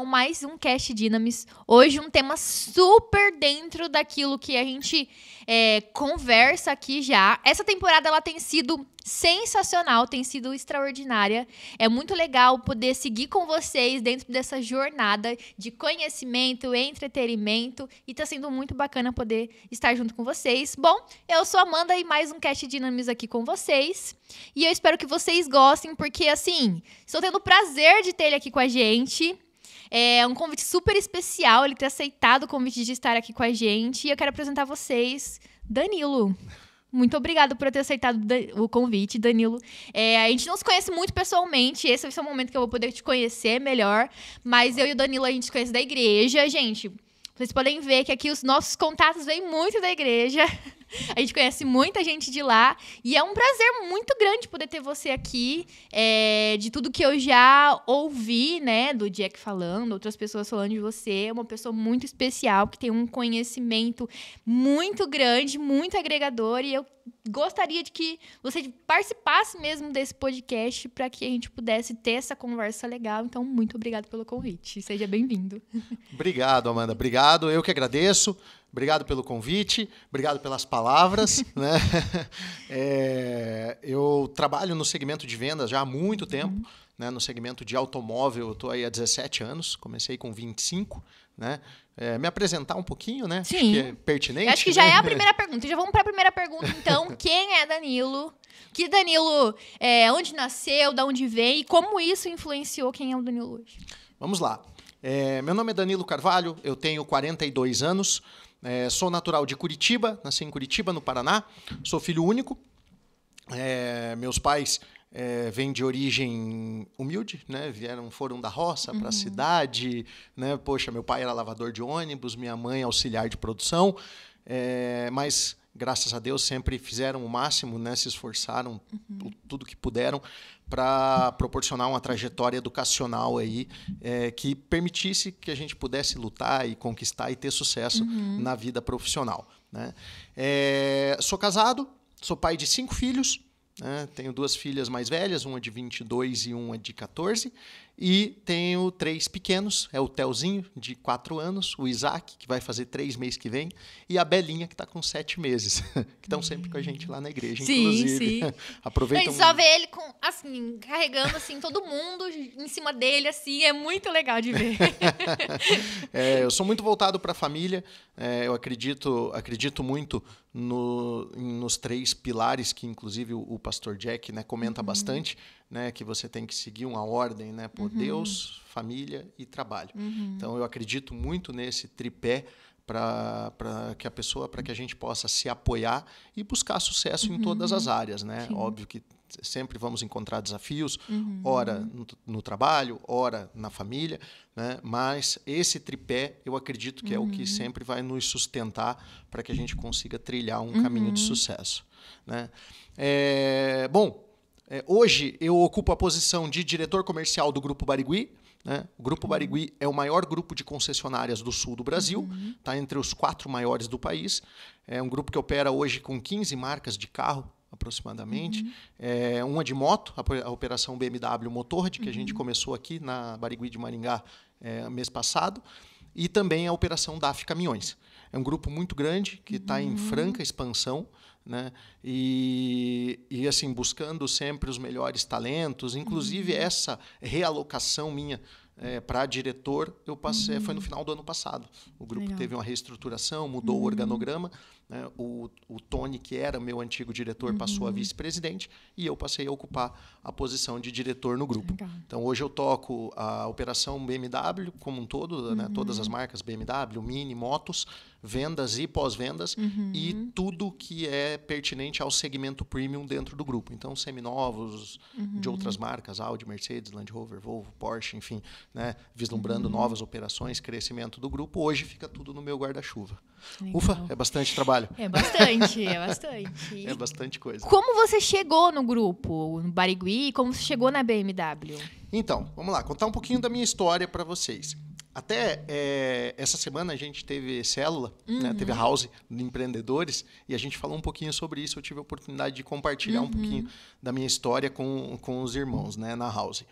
então mais um Cast Dynamis. Hoje um tema super dentro daquilo que a gente é, conversa aqui já. Essa temporada ela tem sido sensacional, tem sido extraordinária. É muito legal poder seguir com vocês dentro dessa jornada de conhecimento, entretenimento e tá sendo muito bacana poder estar junto com vocês. Bom, eu sou Amanda e mais um Cast Dynamis aqui com vocês. E eu espero que vocês gostem porque assim, estou tendo o prazer de ter ele aqui com a gente. É um convite super especial ele ter aceitado o convite de estar aqui com a gente. E eu quero apresentar a vocês Danilo. Muito obrigado por ter aceitado o convite, Danilo. É, a gente não se conhece muito pessoalmente, esse vai ser o momento que eu vou poder te conhecer melhor. Mas eu e o Danilo, a gente se conhece da igreja, gente. Vocês podem ver que aqui os nossos contatos vêm muito da igreja. A gente conhece muita gente de lá e é um prazer muito grande poder ter você aqui. É, de tudo que eu já ouvi, né, do Jack falando, outras pessoas falando de você, é uma pessoa muito especial que tem um conhecimento muito grande, muito agregador e eu gostaria de que você participasse mesmo desse podcast para que a gente pudesse ter essa conversa legal. Então, muito obrigado pelo convite. Seja bem-vindo. Obrigado, Amanda. Obrigado. Eu que agradeço. Obrigado pelo convite, obrigado pelas palavras. né? É, eu trabalho no segmento de vendas já há muito uhum. tempo, uhum. né? no segmento de automóvel, eu estou aí há 17 anos, comecei com 25. Né? É, me apresentar um pouquinho, né? Sim. Acho que é pertinente. Acho que já né? é a primeira pergunta. Já vamos para a primeira pergunta, então. Quem é Danilo? Que Danilo, é, onde nasceu, de onde vem e como isso influenciou quem é o Danilo hoje? Vamos lá. É, meu nome é Danilo Carvalho, eu tenho 42 anos. É, sou natural de Curitiba, nasci em Curitiba, no Paraná. Sou filho único. É, meus pais é, vêm de origem humilde, né? Vieram, foram da roça para a uhum. cidade, né? Poxa, meu pai era lavador de ônibus, minha mãe auxiliar de produção, é, mas graças a Deus sempre fizeram o máximo, né? Se esforçaram uhum. tudo que puderam para proporcionar uma trajetória educacional aí é, que permitisse que a gente pudesse lutar e conquistar e ter sucesso uhum. na vida profissional. Né? É, sou casado, sou pai de cinco filhos. Né? Tenho duas filhas mais velhas, uma de 22 e uma de 14. E tenho três pequenos, é o Telzinho, de quatro anos, o Isaac, que vai fazer três meses que vem, e a Belinha, que está com sete meses, que estão sempre com a gente lá na igreja, sim, inclusive. Sim. Aproveitam. A gente só vê ele com, assim, carregando assim, todo mundo em cima dele, assim, é muito legal de ver. é, eu sou muito voltado para a família, é, eu acredito, acredito muito no, nos três pilares que, inclusive, o, o pastor Jack né, comenta uhum. bastante né, que você tem que seguir uma ordem, né, por uhum. Deus, família e trabalho. Uhum. Então eu acredito muito nesse tripé para que a pessoa, para que a gente possa se apoiar e buscar sucesso uhum. em todas as uhum. áreas, né? Sim. Óbvio que sempre vamos encontrar desafios, uhum. ora no, no, trabalho, ora na família, né? Mas esse tripé, eu acredito que é o que uhum. sempre vai nos sustentar para que a gente consiga trilhar um caminho de uhum. sucesso, né? É, bom, é, hoje eu ocupo a posição de diretor comercial do Grupo Barigui. Né? O Grupo uhum. Barigui é o maior grupo de concessionárias do sul do Brasil, está uhum. Tá entre os quatro maiores do país. É um grupo que opera hoje com 15 marcas de carro aproximadamente, uhum. é, uma de moto, a, a operação BMW Motor, de que a gente uhum. começou aqui na Barigui de Maringá é, mês passado, e também a operação DAF Caminhões. É um grupo muito grande que está em uhum. franca expansão. Né? E, e, assim buscando sempre os melhores talentos, inclusive uhum. essa realocação minha é, para diretor eu passei uhum. foi no uhum. final do ano passado. O grupo Legal. teve uma reestruturação, mudou uhum. o organograma né? O, o Tony, que era meu antigo diretor, uhum. passou a uhum. vice-presidente e eu passei a ocupar a posição de diretor no grupo. Legal. Então, hoje eu toco a operação BMW como um todo, né? uhum. né? todas as marcas BMW, Mini, Motos, vendas e pós-vendas uhum. e tudo que é pertinente ao segmento premium dentro do grupo. Então, seminovos uhum. de outras marcas, Audi, Mercedes, Land Rover, Volvo, Porsche, enfim, né? vislumbrando uhum. novas operações, crescimento do grupo. Hoje fica tudo no meu guarda-chuva. Legal. Ufa, é bastante trabalho. É bastante, é bastante. é bastante coisa. Como você chegou no grupo, no Barigui, como você chegou na BMW? Então, vamos lá, contar um pouquinho da minha história para vocês. Até é, essa semana a gente teve célula, né, uhum. né, teve a house de empreendedores, e a gente falou um pouquinho sobre isso. Eu tive a oportunidade de compartilhar uhum. um pouquinho da minha história com, com os irmãos né, na house.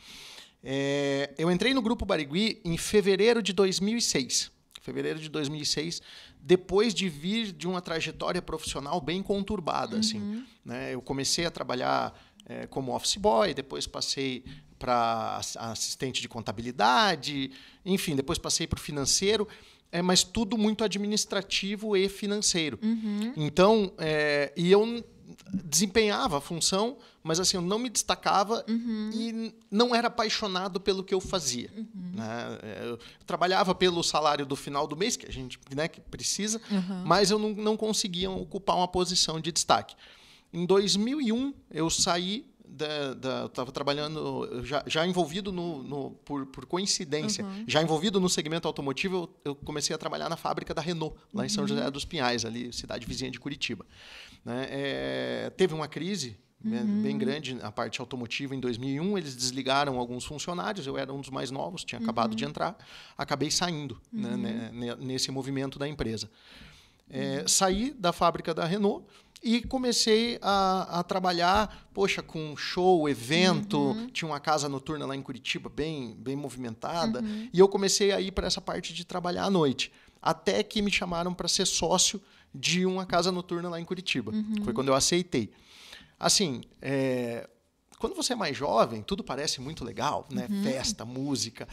É, eu entrei no grupo Barigui em fevereiro de 2006. Fevereiro de 2006, depois de vir de uma trajetória profissional bem conturbada, uhum. assim. Né? Eu comecei a trabalhar é, como office boy, depois passei para assistente de contabilidade, enfim, depois passei para o financeiro, é, mas tudo muito administrativo e financeiro. Uhum. Então, é, e eu desempenhava a função, mas assim, eu não me destacava uhum. e não era apaixonado pelo que eu fazia. Uhum. Né? É, eu trabalhava pelo salário do final do mês, que a gente né, que precisa, uhum. mas eu não, não conseguia ocupar uma posição de destaque. Em 2001, eu saí estava trabalhando já, já envolvido no, no por, por, coincidência uhum. já envolvido no segmento automotivo eu, eu, comecei a trabalhar na fábrica da Renault lá em São uhum. José dos Pinhais ali cidade vizinha de Curitiba né? É, teve uma crise uhum. bem grande na parte automotiva em 2001. Eles desligaram alguns funcionários. Eu era um dos mais novos, tinha acabado de uhum. entrar. Acabei saindo né, uhum. né, nesse movimento da empresa. É, saí da fábrica da Renault e comecei a, a, trabalhar, poxa, com show, evento. Uhum. Tinha uma casa noturna lá em Curitiba, bem, bem movimentada. Uhum. E eu comecei a ir para essa parte de trabalhar à noite. Até que me chamaram para ser sócio de uma casa noturna lá em Curitiba. Uhum. Foi quando eu aceitei. Assim, é, quando você é mais jovem, tudo parece muito legal, né? Uhum. Festa, música.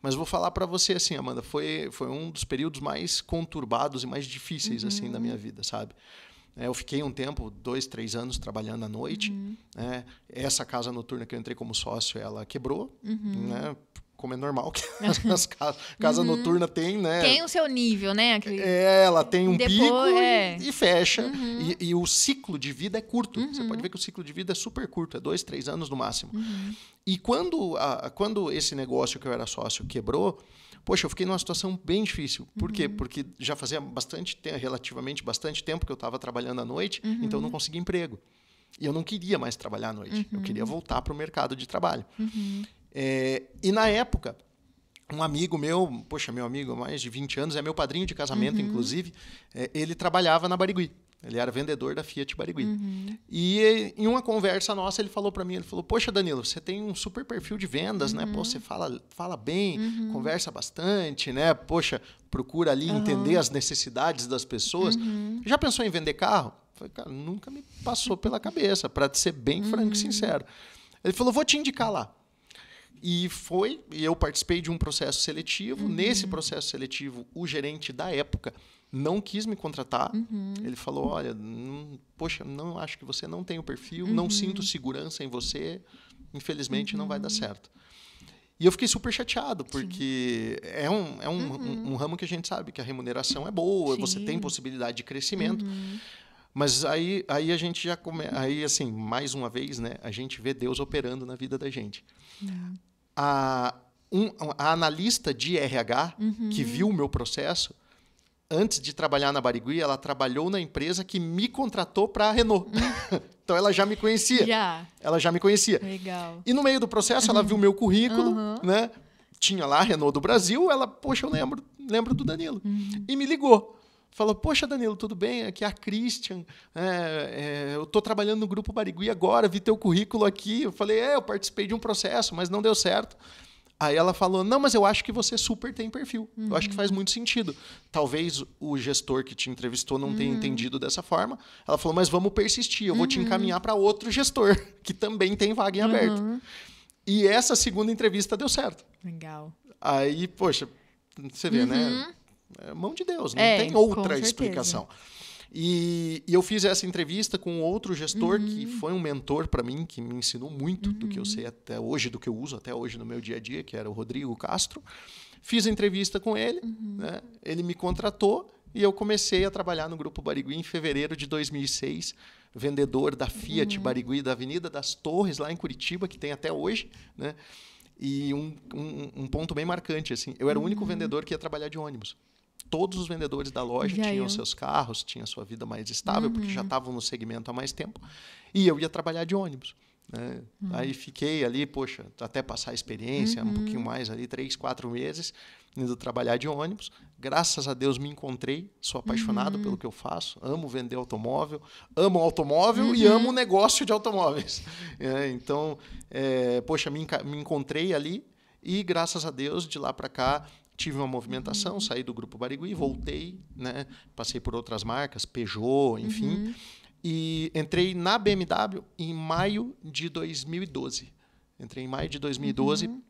Mas vou falar para você assim, Amanda, foi, foi um dos períodos mais conturbados e mais difíceis assim, uhum. assim da minha vida, sabe? É, eu fiquei um tempo, dois, três anos trabalhando à noite. Uhum. Né? Essa casa noturna que eu entrei como sócio, ela quebrou. Uhum. Né? como é normal que as casas, casa uhum. noturna tem, né? Tem o seu nível, né? Aquele... É, ela tem um Depois, pico é. e, fecha. Uhum. E, e, o ciclo de vida é curto. Uhum. Você pode uhum. ver que o ciclo de vida é super curto, é dois, três anos no máximo. Uhum. E quando, a, quando esse negócio que eu era sócio quebrou, poxa, eu fiquei numa situação bem difícil. Por quê? Uhum. Porque já fazia bastante, relativamente bastante tempo que eu estava trabalhando à noite, então eu não conseguia emprego. E eu não queria mais trabalhar à noite. Eu queria voltar para o mercado de trabalho. Uhum. É, e na época, um amigo meu, poxa, meu amigo mais de 20 anos, é meu padrinho de casamento, uhum. inclusive, é, ele trabalhava na Barigui. Ele era vendedor da Fiat Barigui. Uhum. E em uma conversa nossa, ele falou para mim, ele falou: "Poxa, Danilo, você tem um super perfil de vendas, uhum. né? Pô, uhum. você fala, fala bem, uhum. conversa bastante, né? Poxa, procura ali entender as necessidades das pessoas. Uhum. Já pensou em vender carro?" falei, cara, nunca me passou pela cabeça, para ser bem franco e uhum. sincero. Ele falou: "Vou te indicar lá." E foi, e eu participei de um processo seletivo. Uhum. Nesse processo seletivo, o gerente da época não quis me contratar. Uhum. Ele falou: Olha, não, poxa, não acho que você não tem o perfil, uhum. não sinto segurança em você, infelizmente não vai dar uhum. certo. E eu fiquei super chateado, porque Sim. é, um, é um, um, uhum. um, ramo que a gente sabe que a remuneração é boa, Sim. você tem possibilidade de crescimento. Uhum. Mas aí, aí a gente já come... aí assim, mais uma vez, né, a gente vê Deus operando na vida da gente. É. A, um, a analista de RH uhum. que viu o meu processo, antes de trabalhar na Barigui, ela trabalhou na empresa que me contratou para a Renault. Uhum. então ela já me conhecia. Já. Ela já me conhecia. Legal. E no meio do processo ela viu o meu currículo, uhum. né? Tinha lá a Renault do Brasil, ela, poxa, eu lembro, lembro do Danilo. Uhum. E me ligou falou poxa, Danilo, tudo bem? Aqui é a Christian. É, é, eu estou trabalhando no Grupo Barigui agora, vi teu currículo aqui. Eu falei, é, eu participei de um processo, mas não deu certo. Aí ela falou: Não, mas eu acho que você super tem perfil. Uhum. Eu acho que uhum. faz muito sentido. Talvez o gestor que te entrevistou não uhum. tenha hum. entendido dessa forma. Ela falou: Mas vamos persistir, eu vou uhum. te encaminhar para outro gestor, que também tem vaga em uhum. aberto. E essa segunda entrevista deu certo. Legal. Aí, poxa, você vê, né? Uhum. É mão de Deus, não é, tem outra explicação. E, e, eu fiz essa entrevista com outro gestor uhum. que foi um mentor para mim, que me ensinou muito uhum. do que eu uhum. sei até hoje, do que eu uso até hoje no meu dia a dia, que era o Rodrigo Castro. Fiz a entrevista com ele, uhum. né? ele me contratou e eu comecei a trabalhar no Grupo Barigui em fevereiro de 2006, vendedor da Fiat uhum. Barigui da Avenida das Torres, lá em Curitiba, que tem até hoje. Né? E um, um, um ponto bem marcante, assim, eu era o único uhum. vendedor que ia trabalhar de ônibus todos os vendedores da loja já tinham eu. É. seus carros, tinham sua vida mais estável, uhum. porque já uhum. estavam no segmento há mais tempo, e eu ia trabalhar de ônibus. Né? Uhum. Aí fiquei ali, poxa, até passar a experiência, uhum. um pouquinho uhum. mais ali, três, quatro meses, indo trabalhar de ônibus. Graças a Deus me encontrei, sou apaixonado uhum. pelo que eu faço, amo vender automóvel, amo automóvel e uhum. amo o negócio de automóveis. É, então, é, poxa, me, me encontrei ali e graças a Deus de lá para cá tive uma movimentação, uhum. saí do grupo Barigui, voltei, né? Passei por outras marcas, Peugeot, enfim. Uhum. E entrei na BMW em maio de 2012. Entrei em maio de 2012 uhum.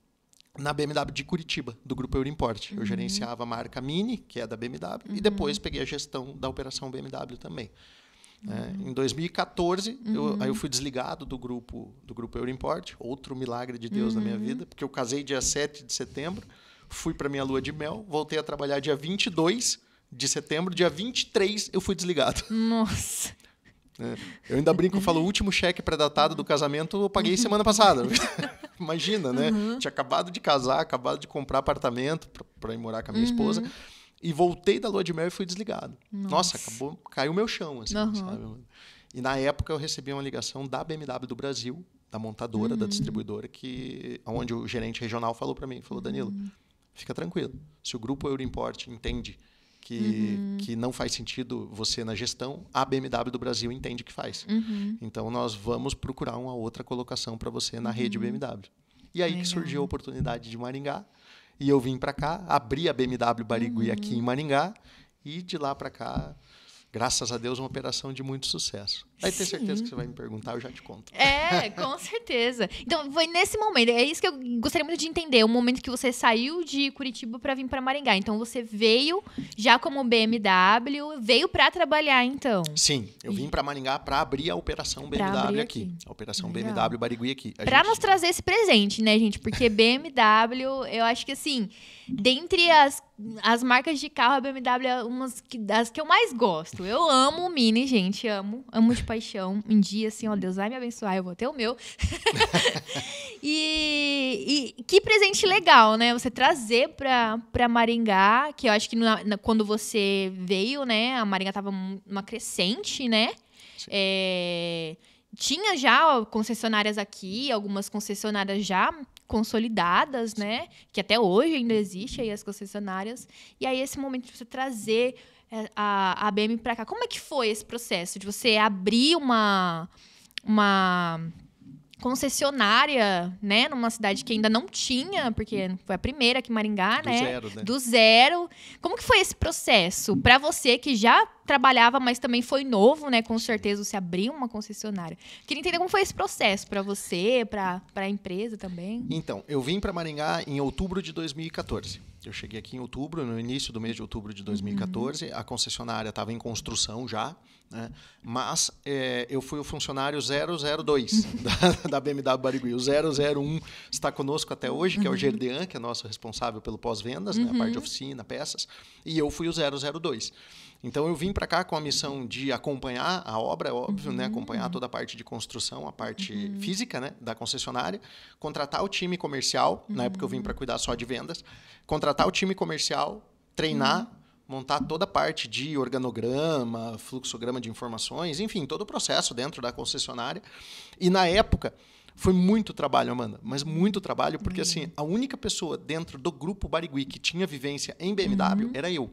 na BMW de Curitiba, do grupo Eurimport. Uhum. Eu gerenciava a marca Mini, que é da BMW, e uhum. depois peguei a gestão da operação BMW também. É, em 2014, uhum. eu, aí eu fui desligado do grupo do grupo Eurimport, outro milagre de Deus uhum. na minha vida, porque eu casei dia 7 de setembro fui para minha lua de mel, voltei a trabalhar dia 22 de setembro, dia 23 eu fui desligado. Nossa. É, eu ainda brinco, falo, o último cheque pré-datado do casamento eu paguei semana passada. Imagina, né? Uhum. Tinha acabado de casar, acabado de comprar apartamento para ir morar com a minha uhum. esposa. E voltei da lua de mel e fui desligado. Nossa, Nossa acabou, caiu meu chão, assim, uhum. sabe? E na época eu recebi uma ligação da BMW do Brasil, da montadora, da hum. distribuidora, que onde o gerente regional falou para mim, falou, Danilo, hum fica tranquilo. Se o grupo Eurimport entende que, uhum. que não faz sentido você na gestão, a BMW do Brasil entende que faz. Uhum. Então, nós vamos procurar uma outra colocação para você na uhum. rede BMW. E aí que surgiu a oportunidade de Maringá. E eu vim para cá, abri a BMW Barigui aqui uhum. em Maringá. E de lá para cá, graças a Deus, uma operação de muito sucesso. Vai ter Sim. certeza que você vai me perguntar, eu já te conto. É, com certeza. Então, foi nesse momento, é isso que eu gostaria muito de entender, o momento que você saiu de Curitiba para vir para Maringá. Então, você veio já como BMW, veio para trabalhar então. Sim, eu vim para Maringá para abrir a operação BMW aqui. aqui. A operação Legal. BMW Barigui aqui. Para gente... nos trazer esse presente, né, gente? Porque BMW, eu acho que assim, dentre as as marcas de carro, a BMW é uma das que eu mais gosto. Eu amo o Mini, gente, amo. Amo de paixão. Um dia, assim, ó, Deus vai me abençoar, eu vou ter o meu. e, e, que presente legal, né? Você trazer pra, pra Maringá, que eu acho que na, na, quando você veio, né? A Maringá tava numa crescente, né? É, tinha já concessionárias aqui, algumas concessionárias já consolidadas, né? Que até hoje ainda existe aí as concessionárias. E aí esse momento de você trazer é, a, a BM para cá. Como é que foi esse processo de você abrir uma uma concessionária, né, numa cidade que ainda não tinha, porque foi a primeira aqui em Maringá, Do né? Zero, né? Do zero. Como que foi esse processo para você que já trabalhava, mas também foi novo, né? Com certeza você abriu uma concessionária. Queria entender como foi esse processo para você, para a empresa também. Então, eu vim para Maringá em outubro de 2014. Eu cheguei aqui em outubro, no início do mês de outubro de 2014. Uhum. A concessionária estava em construção já, né? mas é, eu fui o funcionário 002 uhum. da, da BMW Barigui. O 001 está conosco até hoje, que é o uhum. Gerdean, que é nosso responsável pelo pós-vendas, uhum. né? a uhum. parte de oficina, peças. E eu fui o 002. Então eu vim para cá com a missão de acompanhar a obra, é óbvio, uhum. né? Acompanhar uhum. toda a parte de construção, a parte uhum. física, né? Da concessionária, contratar o time comercial. Uhum. Na época eu vim para uhum. cuidar só de vendas, contratar o time comercial, treinar uhum. montar toda a parte de organograma, fluxograma de informações, enfim, todo o processo dentro da concessionária. E na época foi muito trabalho, Amanda, mas muito trabalho, porque uhum. assim, a única pessoa dentro do grupo Barigui que tinha vivência em BMW uhum. era eu.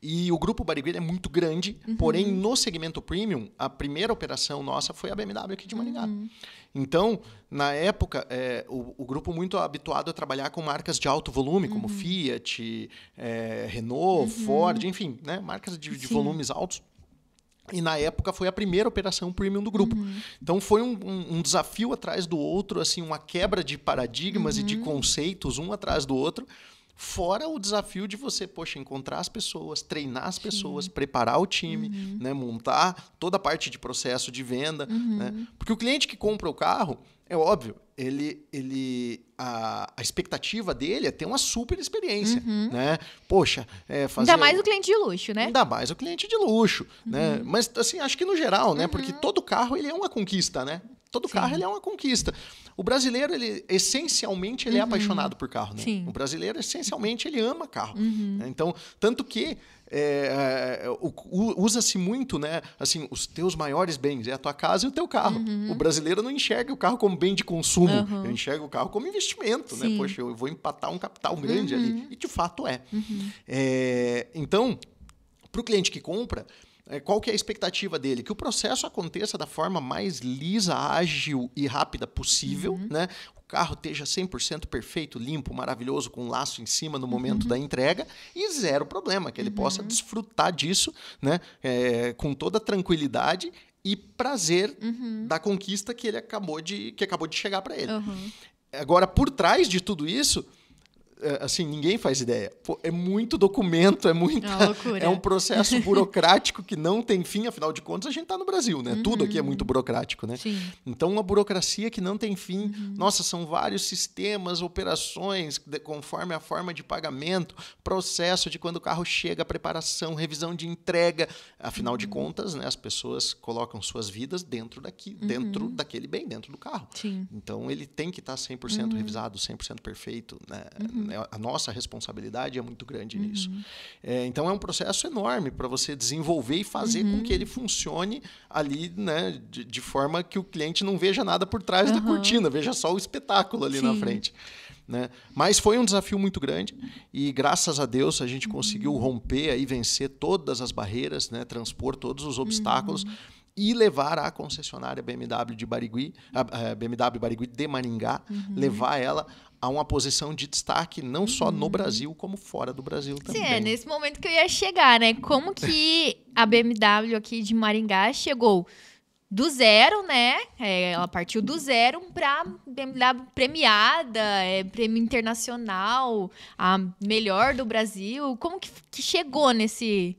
E o grupo Barigui é muito grande, uhum. porém, no segmento premium, a primeira operação nossa foi a BMW aqui de Maringá. Uhum. Então, na época, é, o, o, grupo muito habituado a trabalhar com marcas de alto volume, uhum. como Fiat, é, Renault, uhum. Ford, enfim, né, marcas de, de volumes altos. E na época foi a primeira operação premium do grupo. Uhum. Então foi um, um, um, desafio atrás do outro, assim, uma quebra de paradigmas uhum. e de uhum. conceitos um atrás do outro. Fora o desafio de você, poxa, encontrar as pessoas, treinar as pessoas, Sim. preparar o time, uhum. né? montar toda a parte de processo de venda. Né. Uhum. Né? Porque o cliente que compra o carro, é óbvio, ele, ele a, a, expectativa dele é ter uma super experiência, uhum. né? Poxa, é fazer... Ainda mais o cliente de luxo, né? Ainda mais o cliente de luxo, né. uhum. né? Mas, assim, acho que no geral, né? Uhum. Porque todo carro, ele é uma conquista, né? todo Sim. carro ele é uma conquista. O brasileiro, ele essencialmente, ele é uhum. é apaixonado por carro. Né? Sim. O brasileiro, essencialmente, ele ama carro. Uhum. Né? Então, tanto que é, é usa-se muito, né? Assim, os teus maiores bens é a tua casa e o teu carro. Uhum. O brasileiro não enxerga o carro como bem de consumo, uhum. ele enxerga o carro como investimento, né? Sim. né? Poxa, eu vou empatar um capital grande uhum. ali. E de fato é. Uhum. é então, para o cliente que compra, é, qual que é a expectativa dele? Que o processo aconteça da forma mais lisa, ágil e rápida possível, uhum. né? O carro esteja 100% perfeito, limpo, maravilhoso, com um laço em cima no momento uhum. da entrega e zero problema, que ele uhum. possa desfrutar disso, né? É, com toda tranquilidade e prazer uhum. da conquista que ele acabou de que acabou de chegar para ele. Agora, por trás de tudo isso, é, assim, ninguém faz ideia. Pô, é muito documento, é muito é, é, um processo burocrático que não tem fim, afinal de contas, a gente está no Brasil, né? Uhum. Tudo aqui é muito uhum. burocrático, né? Sim. Então, uma burocracia que não tem fim. Uhum. Nossa, são vários sistemas, operações, de, conforme a forma de pagamento, processo de quando o carro chega, preparação, revisão de entrega. Afinal uhum. de contas, né, as pessoas colocam suas vidas dentro daqui, dentro uhum. daquele bem, dentro do carro. Sim. Então, ele tem que estar tá 100% uhum. revisado, 100% perfeito, né? Né, a nossa responsabilidade é muito grande uhum. nisso. É, então é um processo enorme para você desenvolver e fazer uhum. com que uhum. ele funcione ali, né, de, de, forma que o cliente não veja nada por trás uhum. da cortina, veja só o espetáculo ali Sim. na frente. Né? Mas foi um desafio muito grande e graças a Deus a gente conseguiu uhum. romper e vencer todas as barreiras, né? transpor todos os obstáculos uhum. e levar a concessionária BMW de Barigui, a BMW Barigui de Maringá, uhum. levar ela a uma posição de destaque, não só no uhum. Brasil, como fora do Brasil também. Sim, é nesse momento que eu ia chegar, né? Como que a BMW aqui de Maringá chegou do zero, né? É, ela partiu do zero para BMW premiada, é, prêmio internacional, a melhor do Brasil. Como que, que chegou nesse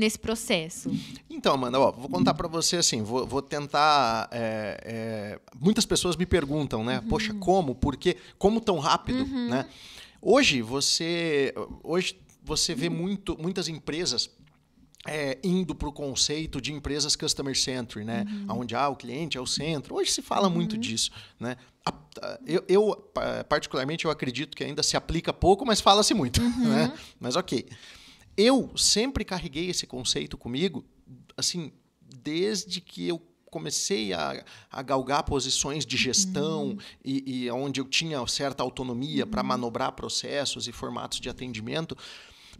nesse processo? Então, Amanda, ó, vou contar para você assim, vou, vou tentar. É, é, muitas pessoas me perguntam, né? Uhum. Poxa, como? Por quê? Como tão rápido? Uhum. Né? Hoje você, hoje você vê muito, muitas empresas é, indo para o conceito de empresas customer centric, né? Uhum. Onde ah, o cliente é o centro. Hoje se fala uhum. muito disso, né? Eu, eu, particularmente eu acredito que ainda se aplica pouco, mas fala-se muito, uhum. né? Mas ok. Eu sempre carreguei esse conceito comigo, assim, desde que eu comecei a, a galgar posições de gestão uhum. e, e onde eu tinha certa autonomia uhum. para manobrar processos e formatos de atendimento.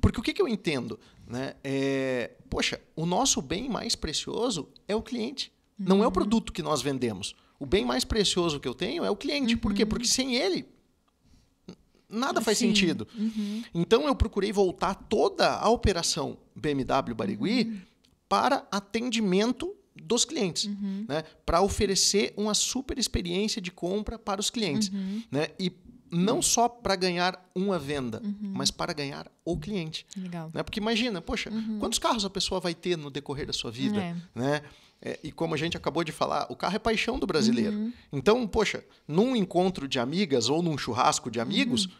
Porque o que, que eu entendo? Né? É, poxa, o nosso bem mais precioso é o cliente, uhum. não é o uhum. produto que nós vendemos. O bem mais precioso que eu tenho é o cliente. Por quê? Uhum. Porque sem ele nada faz Sim. sentido. Uhum. Então eu procurei voltar toda a operação BMW Barigui uhum. para atendimento dos clientes, uhum. né? para oferecer uma super experiência de compra para os clientes. Uhum. Né? E não só para ganhar uma venda, uhum. mas para ganhar o cliente. Legal. Né? Porque imagina, poxa, uhum. quantos carros a pessoa vai ter no decorrer da sua vida? É. Né? É, e como a gente acabou de falar, o carro é paixão do brasileiro. Uhum. Então, poxa, num encontro de amigas ou num churrasco de amigos, uhum.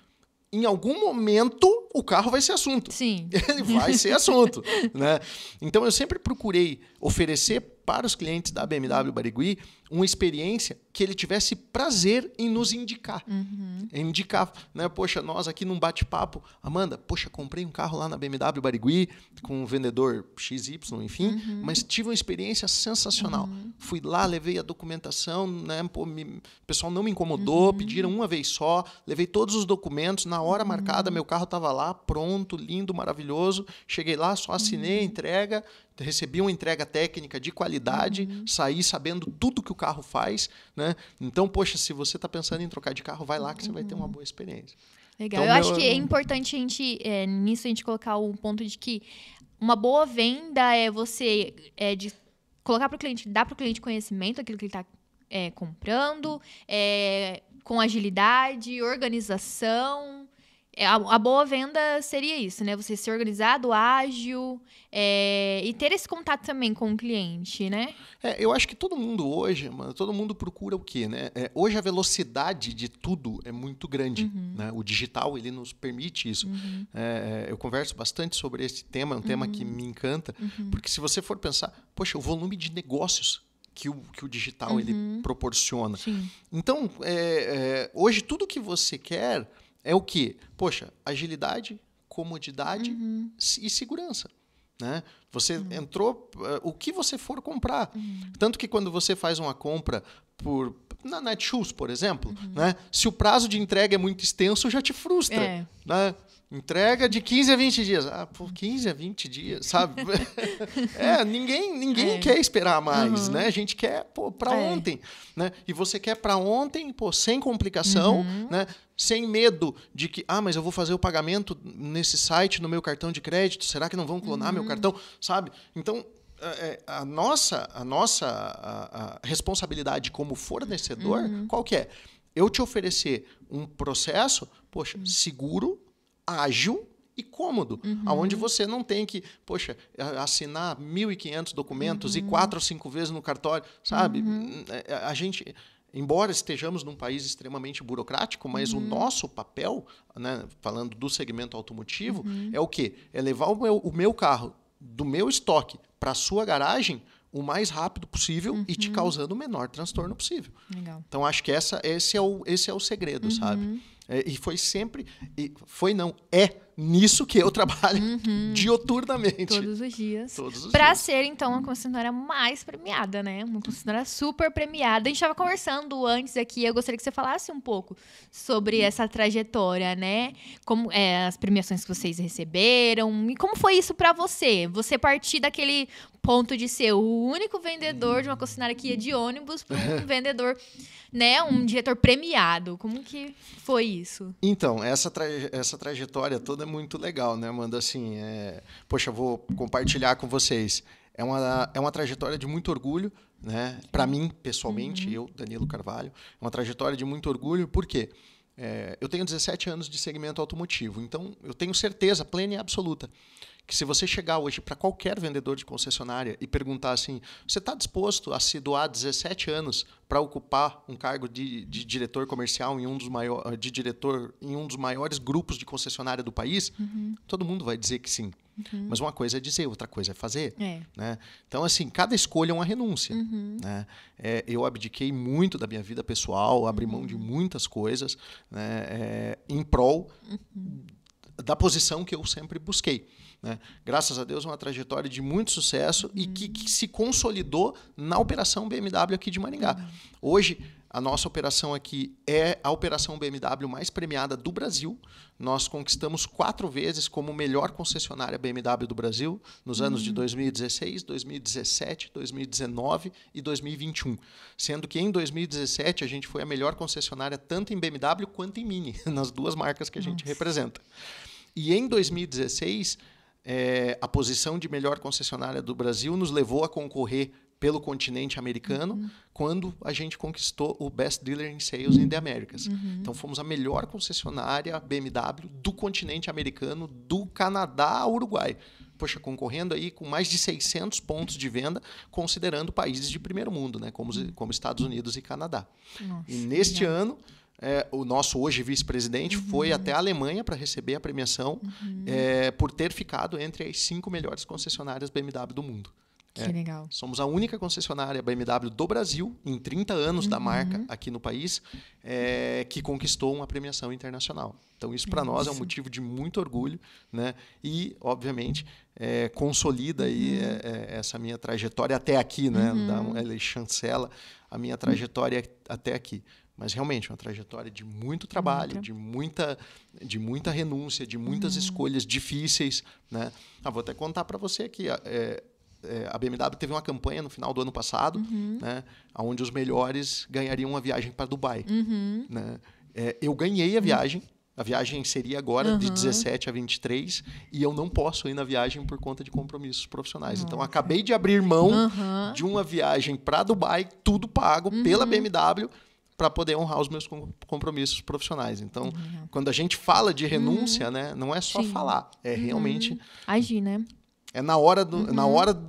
em algum momento o carro vai ser assunto. Sim. Ele vai ser assunto. né? Então eu sempre procurei oferecer para os clientes da BMW Barigui uma experiência que ele tivesse prazer em nos indicar. Uhum. indicar, né? Poxa, nós aqui num bate-papo, Amanda, poxa, comprei um carro lá na BMW Barigui com um vendedor XY, enfim, uhum. mas tive uma experiência sensacional. Uhum. Fui lá, levei a documentação, né? Pô, me, o pessoal não me incomodou, uhum. pediram uma vez só, levei todos os documentos, na hora marcada uhum. meu carro estava lá lá, pronto, lindo, maravilhoso. Cheguei lá, só assinei a uhum. entrega, recebi uma entrega técnica de qualidade, uhum. saí sabendo tudo que o carro faz, né? Então, poxa, se você está pensando em trocar de carro, vai lá que você vai ter uma uhum. boa experiência. Legal. Então, Eu meu... acho que é importante a gente, é, nisso, a gente colocar o um ponto de que uma boa venda é você é, de colocar para o cliente, dar para o cliente conhecimento aquilo que ele está é, comprando, é, com agilidade, organização, é, a, boa venda seria isso, né? Você ser organizado, ágil é, e ter esse contato também com o cliente, né? É, eu acho que todo mundo hoje, mano, todo mundo procura o quê, né? É, hoje a velocidade de tudo é muito grande, uhum. né? O digital, ele nos permite isso. Uhum. É, é, eu converso bastante sobre esse tema, é um uhum. tema que uhum. me encanta, uhum. porque se você for pensar, poxa, o volume de negócios que o, que o digital ele uhum. proporciona. Sim. Então, hoje tudo que você quer é o que? Poxa, agilidade, comodidade uhum. e segurança. Né? Você uhum. entrou, uh, o que você for comprar. Uhum. Tanto que quando você faz uma compra por na Netshoes, por exemplo, né? se o prazo de entrega é muito extenso, já te frustra. É. Né? Entrega de 15 a 20 dias. Ah, pô, 15 a 20 dias, sabe? é, ninguém, ninguém é. quer esperar mais, uhum. né? A gente quer, pô, pra é. ontem, né? E você quer pra ontem, pô, sem complicação, uhum. né? Sem medo de que, ah, mas eu vou fazer o pagamento nesse site, no meu cartão de crédito, será que não vão clonar uhum. meu cartão? Sabe? Então, a, é, é, a nossa, a nossa a, a responsabilidade como fornecedor, uhum. qual que é? Eu te oferecer um processo, poxa, hum. seguro, ágil e cômodo, uhum. aonde você não tem que, poxa, assinar 1.500 documentos uhum. e quatro ou cinco vezes no cartório, sabe? Uhum. É, é, a gente, embora estejamos num país extremamente burocrático, mas o uhum. nosso papel, né, falando do segmento automotivo, uhum. é o quê? É levar o meu, o meu carro do meu estoque para a sua garagem o mais rápido possível uhum. e te uhum. causando o menor transtorno possível. Legal. Então acho que essa, esse é o, esse é o segredo, uhum. sabe? É, e foi sempre, e foi não, é nisso que eu trabalho uhum. dioturnamente. Todos os dias. Todos os pra dias. ser, então, uma concessionária mais premiada, né? Uma concessionária super premiada. A gente estava conversando antes aqui, eu gostaria que você falasse um pouco sobre hum. essa trajetória, né? Como é, as premiações que vocês receberam e como foi isso para você? Você partir daquele ponto de ser o único vendedor de uma concessionária que ia de ônibus para um vendedor, né, um diretor premiado. Como que foi isso? Então, essa, tra essa trajetória toda é muito legal, né, Amanda? Assim, é... poxa, vou compartilhar com vocês. É uma, é uma trajetória de muito orgulho, né? Para mim, pessoalmente, uhum. eu, Danilo Carvalho, é uma trajetória de muito orgulho, por quê? É, eu tenho 17 anos de segmento automotivo, então eu tenho certeza plena e absoluta que se você chegar hoje para qualquer vendedor de concessionária e perguntar assim, você está disposto a se doar 17 anos para ocupar um cargo de, de, diretor comercial em um dos maior, de diretor em um dos maiores grupos de concessionária do país? Uhum. Todo mundo vai dizer que sim. Uhum. Mas uma coisa é dizer, outra coisa é fazer. É. Né? Então, assim, cada escolha é uma renúncia. Uhum. Né? É, eu abdiquei muito da minha vida pessoal, abri mão de uhum. muitas coisas né? É, em prol uhum. da posição que eu sempre busquei. Né? Graças a Deus, uma trajetória de muito sucesso e que, que, se consolidou na operação BMW aqui de Maringá. Hoje, a nossa operação aqui é a operação BMW mais premiada do Brasil. Nós conquistamos quatro vezes como melhor concessionária BMW do Brasil nos anos uhum. de 2016, 2017, 2019 e 2021. Sendo que em 2017 a gente foi a melhor concessionária tanto em BMW quanto em Mini, nas duas marcas que a gente representa. E em 2016 é, a posição de melhor concessionária do Brasil nos levou a concorrer pelo continente americano uhum. quando a gente conquistou o Best Dealer in Sales in the Americas. Uhum. Então fomos a melhor concessionária BMW do continente americano, do Canadá ao Uruguai. Poxa, concorrendo aí com mais de 600 pontos de venda, considerando países de primeiro mundo, né? como, uhum. como Estados Unidos e Canadá. Nossa, e neste legal. ano é, o nosso hoje vice-presidente, uhum. foi até a Alemanha para receber a premiação uhum. é, por ter ficado entre as cinco melhores concessionárias BMW do mundo. Que é. legal. Somos a única concessionária BMW do Brasil, em 30 anos uhum. da marca uhum. aqui no país, é, que conquistou uma premiação internacional. Então, isso para é nós é um motivo de muito orgulho, né? E, obviamente, é, consolida aí uhum. é, é, essa minha trajetória até aqui, né? Uhum. Da, ela chancela a minha trajetória até aqui. Mas realmente é uma trajetória de muito trabalho, muito. de muita de muita renúncia, de muitas uhum. escolhas difíceis, né? Ah, vou até contar para você aqui, é, é, a BMW teve uma campanha no final do ano passado, uhum. né, onde os melhores ganhariam uma viagem para Dubai. Uhum. Né? É, eu ganhei a uhum. viagem, a viagem seria agora, uhum. de 17 a 23, e eu não posso ir na viagem por conta de compromissos profissionais. Então, Nossa. Então, acabei de abrir mão uhum. de uma viagem para Dubai, tudo pago uhum. pela BMW, para poder honrar os meus compromissos profissionais. Então, uhum. quando a gente fala de uhum. renúncia, uhum. né, não é só Sim. falar, é uhum. realmente agir, né? É na hora do na uhum. hora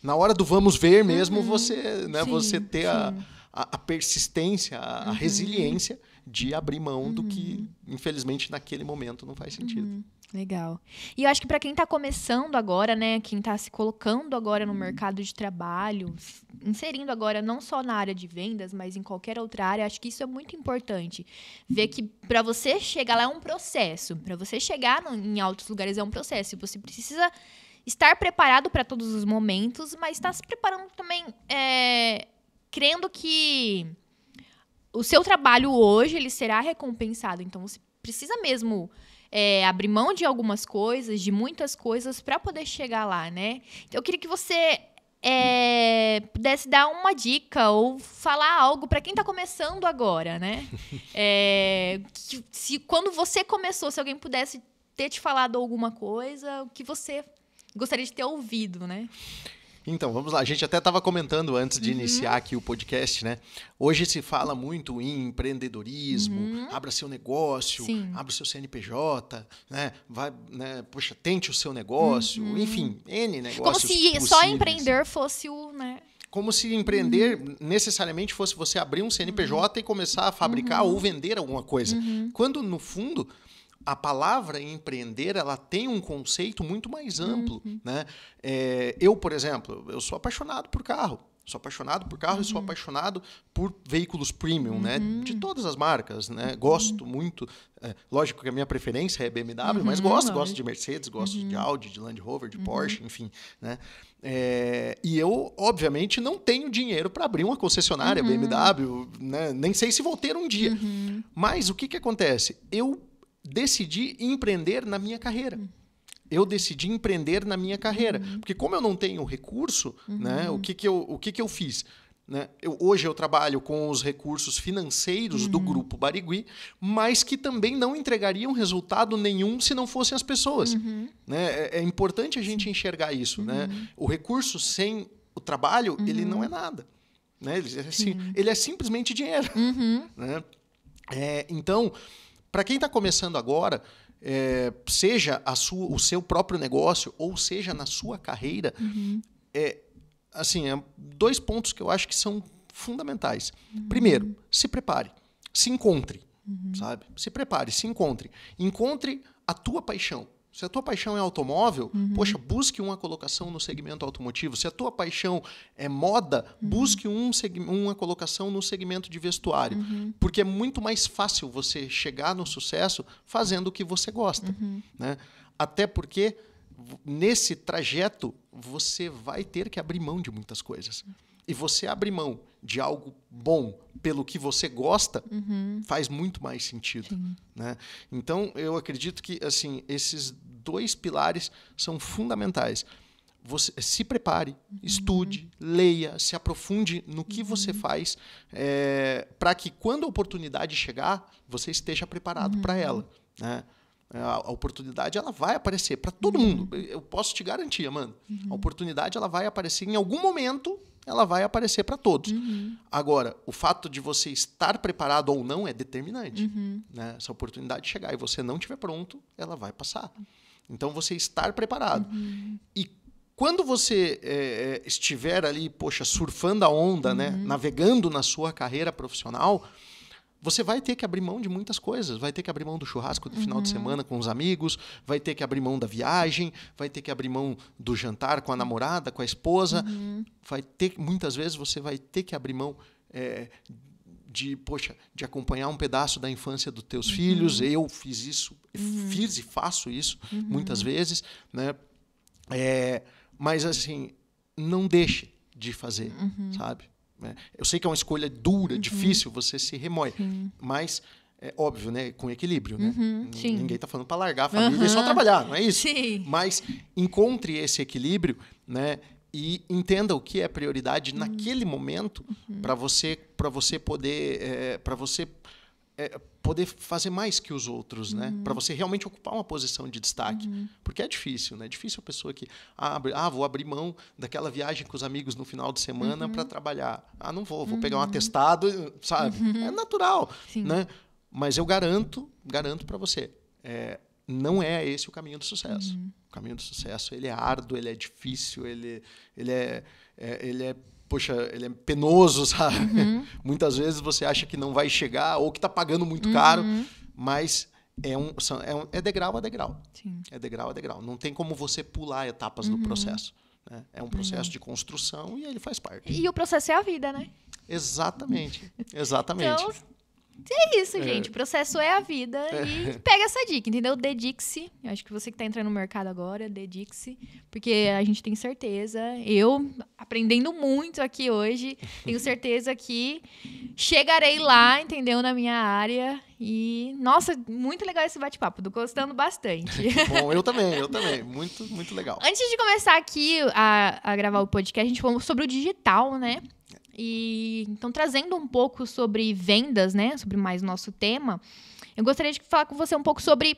na hora do vamos ver uhum. mesmo você, né, Sim. você ter a, a, persistência, a, resiliência de abrir mão do que infelizmente naquele momento não faz sentido. Legal. E eu acho que para quem está começando agora, né, quem está se colocando agora no uhum. mercado de trabalho, inserindo agora não só na área de vendas, mas em qualquer outra área, acho que isso é muito importante. Ver que para você chegar lá é um processo, para você chegar no, em altos lugares é um processo. Você precisa estar preparado para todos os momentos, mas estar tá se preparando também, é, crendo que o seu trabalho hoje ele será recompensado. Então você precisa mesmo é, abrir mão de algumas coisas, de muitas coisas, para poder chegar lá, né? Então, eu queria que você é, pudesse dar uma dica ou falar algo para quem está começando agora, né? É, se quando você começou, se alguém pudesse ter te falado alguma coisa, o que você gostaria de ter ouvido, né? Então, vamos lá. A gente até estava comentando antes de uhum. iniciar aqui o podcast, né? Hoje se fala muito em empreendedorismo, uhum. abra seu negócio, Sim. abra seu CNPJ, né? Vai, né? Poxa, tente o seu negócio, uhum. enfim, N negócios. Como se possíveis. só empreender fosse o, né? Como se empreender uhum. necessariamente fosse você abrir um CNPJ uhum. e começar a fabricar uhum. ou vender alguma coisa. Quando, no fundo, a palavra empreender ela tem um conceito muito mais amplo. Uhum. Né? É, eu, por exemplo, eu sou apaixonado por carro. Sou apaixonado por carro uhum. e sou uhum. apaixonado por veículos premium, né? uhum. né? De todas as marcas, né? Uhum. Gosto muito. É, lógico que a minha preferência é BMW, mas uhum, gosto. Gosto de Mercedes, gosto de Audi, de Land Rover, de Porsche, enfim, né? É, e eu, obviamente, não tenho dinheiro para abrir uma concessionária BMW, né? Nem sei se vou ter um dia. Mas o que, que acontece? Eu decidi empreender na minha carreira. Hum. Eu decidi empreender na minha carreira. Uhum. Porque como eu não tenho recurso, uhum. né, o, que, que, eu, o que, que eu fiz? Né? Eu, hoje eu trabalho com os recursos financeiros uhum. do Grupo Barigui, mas que também não entregariam resultado nenhum se não fossem as pessoas. Uhum. Né? É, é, importante a gente enxergar isso. Né? Uhum. O recurso sem o trabalho, ele não uhum. é nada. Né? Ele, é, assim, ele é simplesmente dinheiro. Né? É, então para quem está começando agora, é, seja sua, o seu próprio negócio ou seja na sua carreira, uhum. é, assim, é dois pontos que eu acho que são fundamentais. Uhum. Primeiro, se prepare, se encontre, uhum. sabe? Se prepare, se encontre, encontre a tua paixão. Se a tua paixão é automóvel, uhum. poxa, busque uma colocação no segmento automotivo. Se a tua paixão é moda, uhum. busque um, uma colocação no segmento de vestuário. Uhum. Porque é muito mais fácil você chegar no sucesso fazendo o que você gosta. Uhum. Né? Até porque nesse trajeto você vai ter que abrir mão de muitas coisas e você abre mão de algo bom pelo que você gosta, uhum. faz muito mais sentido. Né? Então, eu acredito que assim esses dois pilares são fundamentais. Você se prepare, uhum. estude, leia, se aprofunde no que uhum. você faz, é, eh, para que quando a oportunidade chegar, você esteja preparado para uhum. ela. Né? A, oportunidade ela vai aparecer para todo uhum. mundo. Eu posso te garantir, mano A uhum. oportunidade ela vai aparecer em algum momento ela vai aparecer para todos. Uhum. Agora, o fato de você estar preparado ou não é determinante. Uhum. Né? Essa oportunidade chegar e você não estiver pronto, ela vai passar. Então, você estar preparado. Uhum. E quando você é, estiver ali, poxa, surfando a onda, né? Uhum. navegando na sua carreira profissional você vai ter que abrir mão de muitas coisas. Vai ter que abrir mão do churrasco do uhum. final de uhum. semana com os amigos, vai ter que abrir mão da viagem, vai ter que abrir mão do jantar com a namorada, com a esposa. Uhum. Vai ter, muitas vezes você vai ter que abrir mão é, de, poxa, de acompanhar um pedaço da infância dos teus uhum. filhos. Eu fiz isso, uhum. fiz e faço isso uhum. muitas vezes, né? É, mas assim, não deixe de fazer, sabe? Né? Eu sei que é uma escolha dura, uhum. difícil, você se remoe. Sim. Mas é óbvio, né? Com equilíbrio, né? Uhum, Ninguém tá falando para largar a família uhum. e só trabalhar, não é isso? Sim. Mas encontre esse equilíbrio, né? E entenda o que é prioridade uhum. naquele momento uhum. para você, para você poder, é, eh, para você é, poder fazer mais que os outros, né? uhum. né? Para você realmente ocupar uma posição de destaque. Uhum. Porque é difícil, né? É difícil a pessoa que abre, ah, vou abrir mão daquela viagem com os amigos no final de semana uhum. para trabalhar. Ah, não vou, vou pegar um uhum. atestado, sabe? Uhum. É natural, Sim. né? Mas eu garanto, garanto para você, é, não é esse o caminho do sucesso. Uhum. O caminho do sucesso, ele é árduo, ele é difícil, ele, ele é, é ele é poxa, ele é penoso, sabe? Uhum. Muitas vezes você acha que não vai chegar ou que está pagando muito uhum. caro, mas é um, é um é degrau a degrau. Sim. É degrau a degrau. Não tem como você pular etapas uhum. do processo. Né? É um processo uhum. de construção e ele faz parte. E o processo é a vida, né? Exatamente, exatamente. então, é isso, é. gente. O processo é a vida. É. E pega essa dica, entendeu? Dedique-se. Eu acho que você que está entrando no mercado agora, dedique-se. Porque a gente tem certeza. Eu, aprendendo muito aqui hoje, tenho certeza que chegarei lá, entendeu? Na minha área. E, nossa, muito legal esse bate-papo. Tô gostando bastante. Bom, eu também, eu também. Muito, muito legal. Antes de começar aqui a, a gravar o podcast, a gente falou sobre o digital, né? E então trazendo um pouco sobre vendas, né, sobre mais nosso tema, eu gostaria de falar com você um pouco sobre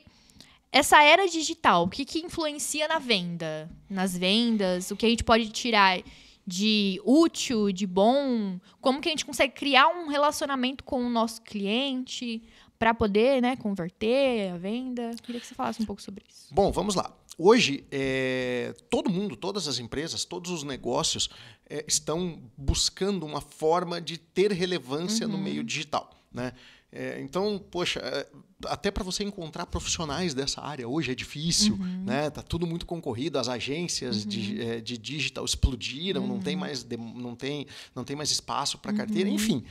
essa era digital, o que, que influencia na venda, nas vendas, o que a gente pode tirar de útil, de bom, como que a gente consegue criar um relacionamento com o nosso cliente para poder, né, converter a venda. Queria que você falasse um pouco sobre isso. Bom, vamos lá. Hoje, é, todo mundo, todas as empresas, todos os negócios é, estão buscando uma forma de ter relevância uhum. no meio digital. Né? É, então, poxa, é, até para você encontrar profissionais dessa área hoje é difícil, uhum. né? Tá tudo muito concorrido, as agências uhum. de, é, de digital explodiram, uhum. não tem uhum. mais não tem não tem mais espaço para uhum. carteira, enfim.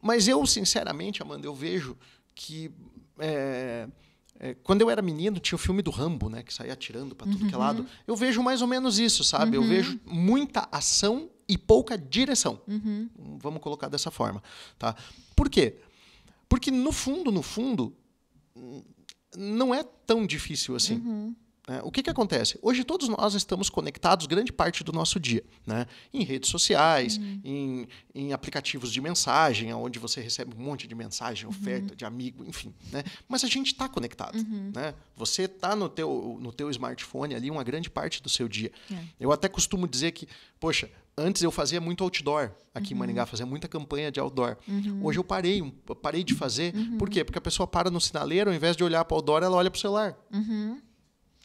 Mas eu sinceramente, Amanda, eu vejo que é, é, quando eu era menino, tinha o filme do Rambo, né? Que saía atirando para tudo uhum. que é uhum. lado. Eu vejo mais ou menos isso, sabe? Uhum. Eu vejo muita ação e pouca direção. Uhum. Vamos colocar dessa forma, tá? Por quê? Porque no fundo, no fundo, não é tão difícil assim. Uhum. Né? O que, que acontece? Hoje todos nós estamos conectados grande parte do nosso dia, né? em redes sociais, uhum. em, em aplicativos de mensagem, onde você recebe um monte de mensagem, uhum. oferta uhum. de amigo, enfim. Né? Mas a gente está conectado. Uhum. Né? Você está no teu, no teu smartphone ali uma grande parte do seu dia. É. Eu até costumo dizer que, poxa, antes eu fazia muito outdoor aqui uhum. em Maringá, fazia muita campanha de outdoor. Uhum. Hoje eu parei, parei de fazer. Uhum. Por quê? Porque a pessoa para no sinaleiro, ao invés de olhar para o outdoor, ela olha para o celular. Uhum.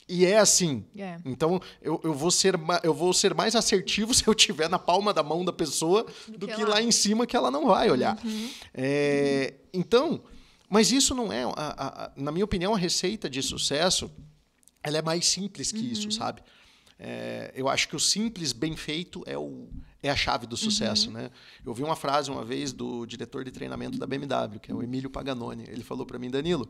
E é assim. É. Então, eu, eu, vou ser, eu vou ser mais assertivo se eu tiver na palma da mão da pessoa do, do que, que lá. em cima que ela não vai olhar. Uhum. É, uhum. Então, mas isso não é, a, a, a, na minha opinião, a receita de sucesso ela é mais simples que uhum. isso, sabe? É, eu acho que o simples bem feito é, o, é a chave do sucesso, uhum. né? Eu vi uma frase uma vez do diretor de treinamento da BMW, que é o Emílio Paganoni. Ele falou para mim, Danilo,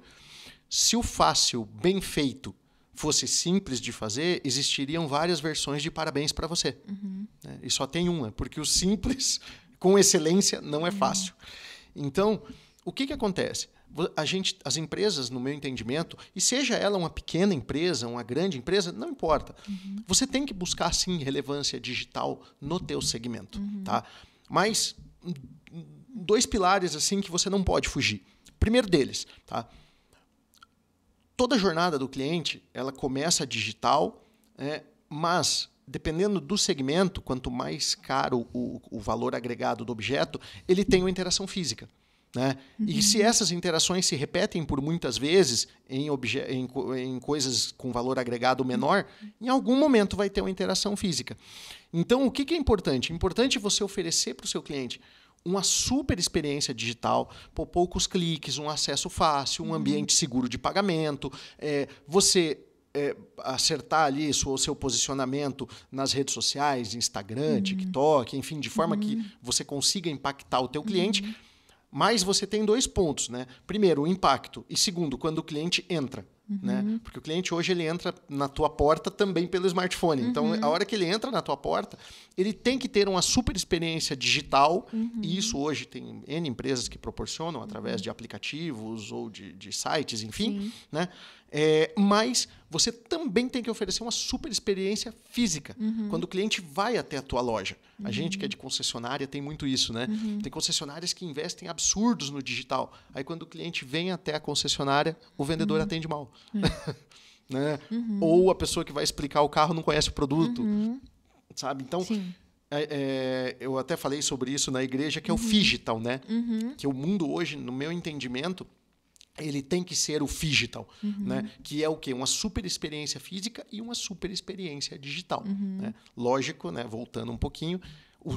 se o fácil bem feito fosse simples de fazer, existiriam várias versões de parabéns para você. Uhum. Né? E só tem uma, porque o simples com excelência não é uhum. fácil. Uhum. Então, o que, que acontece? A gente, as empresas, no meu entendimento, e seja ela uma pequena empresa, uma grande empresa, não importa. Uhum. Você tem que buscar sim relevância digital no teu segmento, uhum. tá? Mas dois pilares assim que você não pode fugir. Primeiro deles, tá? toda a jornada do cliente ela começa digital, é, mas dependendo do segmento, quanto mais caro o, o valor agregado do objeto, ele tem uma interação física. Né? Uhum. E se uhum. essas interações se repetem por muitas vezes em, em, co em coisas com valor agregado menor, uhum. em algum momento vai ter uma interação física. Então, o que, que é importante? É importante você oferecer para o seu cliente uma super experiência digital, por poucos cliques, um acesso fácil, um uhum. ambiente seguro de pagamento. É, você é, acertar ali o seu posicionamento nas redes sociais, Instagram, uhum. TikTok, enfim, de forma uhum. que você consiga impactar o teu cliente. Uhum. Mas você tem dois pontos, né? Primeiro, o impacto. E segundo, quando o cliente entra. Né? Uhum. Né? Porque o cliente hoje ele entra na tua porta também pelo smartphone. Então, uhum. Então, a hora que ele entra na tua porta, ele tem que ter uma super experiência digital. Uhum. E isso hoje tem N empresas que proporcionam através uhum. de aplicativos ou de, de sites, enfim. Sim. Né? É, mas você também tem que oferecer uma super experiência física uhum. quando o cliente vai até a tua loja. Uhum. A gente que é de concessionária tem muito isso, né? Uhum. Tem concessionárias que investem absurdos no digital. Aí quando o cliente vem até a concessionária, o vendedor uhum. atende mal. Uhum. né? Uhum. Ou a pessoa que vai explicar o carro não conhece o produto. Sabe? Então. É, é, eu até falei sobre isso na igreja, que é o digital, né? Que o mundo hoje, no meu entendimento, ele tem que ser o digital, uhum. né? Que é o quê? Uma super experiência física e uma super experiência digital. Uhum. Né? Lógico, né? Voltando um pouquinho. O...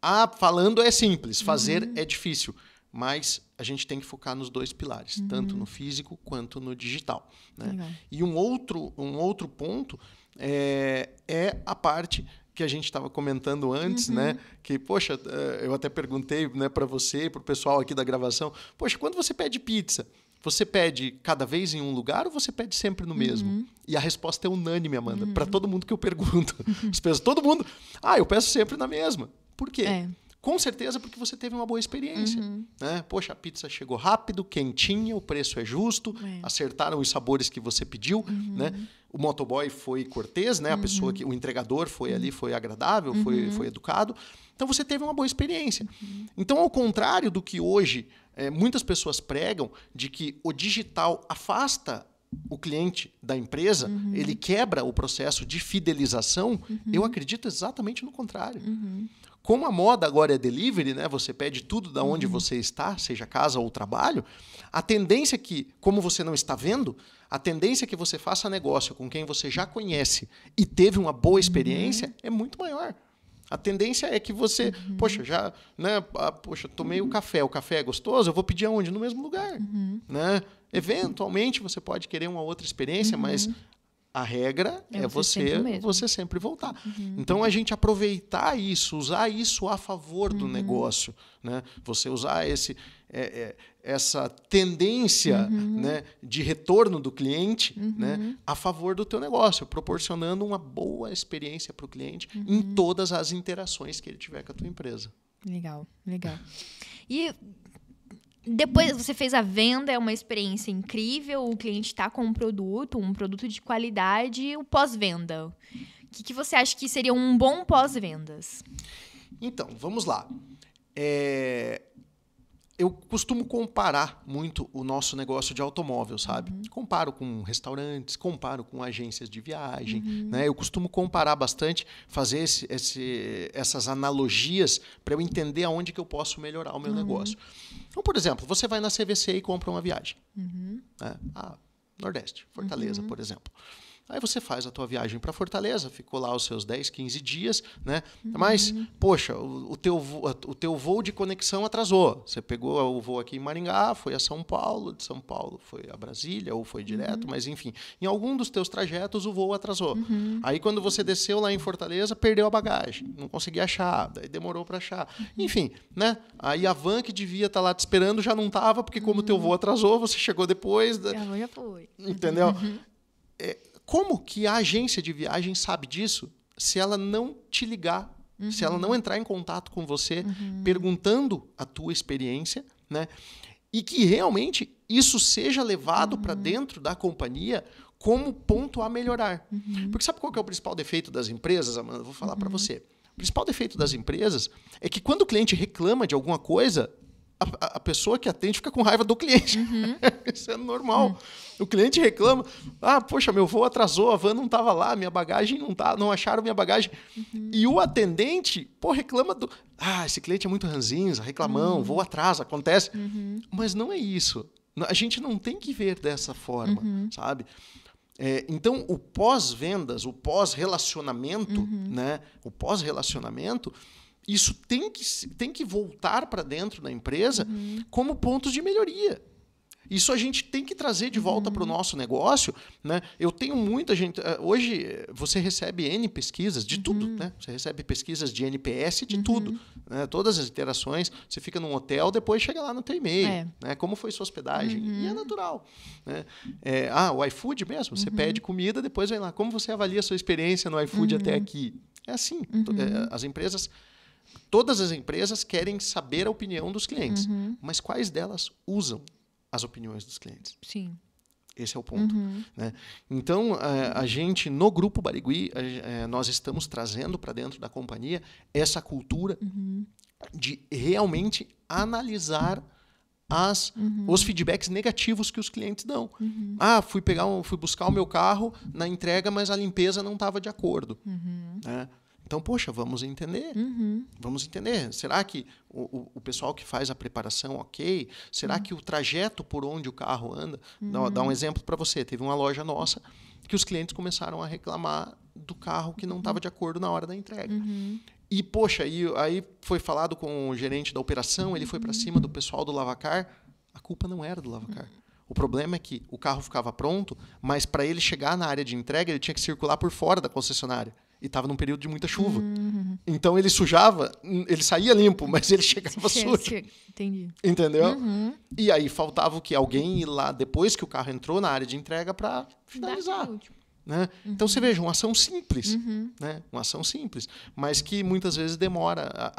Ah, falando é simples, fazer uhum. é difícil. Mas a gente tem que focar nos dois pilares, uhum. tanto no físico quanto no digital. Né? E um outro, um outro ponto é, é a parte que a gente estava comentando antes, uhum. né? Que, poxa, eh, eu até perguntei né, para você, para o pessoal aqui da gravação, poxa, quando você pede pizza, você pede cada vez em um lugar ou você pede sempre no mesmo? Uhum. E a resposta é unânime, Amanda, uhum. para todo mundo que eu pergunto. Uhum. Pessoas, todo mundo, ah, eu peço sempre na mesma. Por quê? É. Com certeza porque você teve uma boa experiência. Uhum. Né? Poxa, a pizza chegou rápido, quentinha, o preço é justo, é. acertaram os sabores que você pediu. Uhum. Né? o motoboy foi cortês, né? A uhum. pessoa que o entregador foi ali, foi agradável, uhum. foi, foi educado. Então você teve uma boa experiência. Uhum. Então, ao contrário do que hoje é, muitas pessoas pregam, de que o digital afasta o cliente da empresa, uhum. ele quebra o processo de fidelização, uhum. eu acredito exatamente no contrário. Uhum. Como a moda agora é delivery, né? Você pede tudo da onde uhum. você está, seja casa ou trabalho. A tendência é que, como você não está vendo, a tendência é que você faça negócio com quem você já conhece e teve uma boa experiência uhum. é muito maior. A tendência é que você, uhum. poxa, já, né, ah, poxa, tomei o uhum. café, o café é gostoso, eu vou pedir aonde? No mesmo lugar, uhum. né? Eventualmente você pode querer uma outra experiência, mas uhum. A regra é, é você sempre você sempre voltar. Uhum. Então a gente aproveitar isso, usar isso a favor do uhum. negócio, né? Você usar esse é, é, essa tendência uhum. né, de retorno do cliente né, uhum. a favor do teu negócio, proporcionando uma boa experiência para o cliente em uhum. todas as interações que ele tiver com a tua empresa. Legal, legal. E depois você fez a venda, é uma experiência incrível. O cliente está com um produto, um produto de qualidade. O pós-venda. O que, que, você acha que seria um bom pós-vendas? Então, vamos lá. É eu costumo comparar muito o nosso negócio de automóvel, sabe? Uhum. Comparo com restaurantes, comparo com agências de viagem, uhum. né? Eu costumo comparar bastante, fazer esse, esse, essas analogias para eu entender aonde que eu posso melhorar o meu uhum. negócio. Então, por exemplo, você vai na CVC e compra uma viagem. Uhum. Né? Ah, Nordeste, Fortaleza, uhum. por exemplo. Aí você faz a tua viagem para Fortaleza, ficou lá os seus 10, 15 dias, né? Uhum. Mas, poxa, o, o, teu, o teu voo de conexão atrasou. Você pegou o voo aqui em Maringá, foi a São Paulo, de São Paulo foi a Brasília, ou foi direto, uhum. mas enfim, em algum dos teus trajetos o voo atrasou. Uhum. Aí quando você desceu lá em Fortaleza, perdeu a bagagem, não conseguia achar, daí demorou para achar. Uhum. Enfim, né? Aí a van que devia estar tá lá te esperando já não tava, porque como o teu uhum. voo atrasou, você chegou depois. Da... Já foi. Entendeu? Uhum. É, como que a agência de viagem sabe disso se ela não te ligar, uhum. se ela não uhum. entrar em contato com você uhum. perguntando a tua experiência, né? E que realmente isso seja levado para uhum. dentro da companhia como ponto a melhorar. Uhum. Porque sabe qual que é o principal defeito das empresas, Amanda? Vou falar para você. O principal defeito das empresas é que quando o cliente reclama de alguma coisa, a, a, pessoa que atende fica com raiva do cliente. Uhum. Isso é normal. Uhum. O cliente reclama: ah, poxa, meu voo atrasou, a van não estava lá, minha bagagem não tá, não acharam minha bagagem. Uhum. E o atendente, pô, reclama do. Ah, esse cliente é muito ranzinza, reclamão, uhum. voo atrasa, acontece. Uhum. Mas não é isso. A gente não tem que ver dessa forma, uhum. sabe? É, então, o pós-vendas, o pós-relacionamento, né? O pós-relacionamento isso tem que, tem que voltar para dentro da empresa uhum. como pontos de melhoria. Isso a gente tem que trazer de volta uhum. para o nosso negócio. Né? Eu tenho muita gente. Eh, hoje eh, você recebe N pesquisas de uhum. tudo. Né? Você recebe pesquisas de NPS de uhum. tudo. Né? Todas as interações. Você fica num hotel, depois chega lá no teu e-mail. É. Né? Como foi sua hospedagem? E é uhum. natural. Né? É, ah, o iFood mesmo. Você uhum. pede comida, depois vem lá. Como você avalia a sua experiência no iFood até uhum. aqui? É assim. Eh, as empresas todas as empresas querem saber a opinião dos clientes, uhum. mas quais delas usam as opiniões dos clientes? Sim. Esse é o ponto. Uhum. Né? Então, a, é, a, gente, no Grupo Barigui, a, a, é, nós estamos trazendo para dentro da companhia essa cultura uhum. de realmente analisar as, uhum. os feedbacks negativos que os clientes dão. Uhum. Ah, fui, pegar um, fui buscar o meu carro na entrega, mas a limpeza não estava de acordo. Uhum. Né? Então, poxa, vamos entender. Uhum. Vamos entender. Será que o, o, pessoal que faz a preparação ok? Será uhum. que o trajeto por onde o carro anda? Uhum. Dá, dá um uhum. exemplo para você. Teve uma loja nossa que os clientes começaram a reclamar do carro que não estava uhum. de acordo na hora da entrega. Uhum. E, poxa, e, aí foi falado com o gerente da operação, ele foi para cima do pessoal do Lavacar. A culpa não era do Lavacar. O problema é que o carro ficava pronto, mas para ele chegar na área de entrega, ele tinha que circular por fora da concessionária e estava num período de muita chuva. Uhum. Então ele sujava, ele saía limpo, mas ele chegava che sujo. Che Entendi. Entendeu? Uhum. E aí faltava o que alguém ir lá depois que o carro entrou na área de entrega para finalizar. Né? Uhum. Então você uhum. veja, uma ação simples, uhum. né? uma ação simples, mas que muitas vezes demora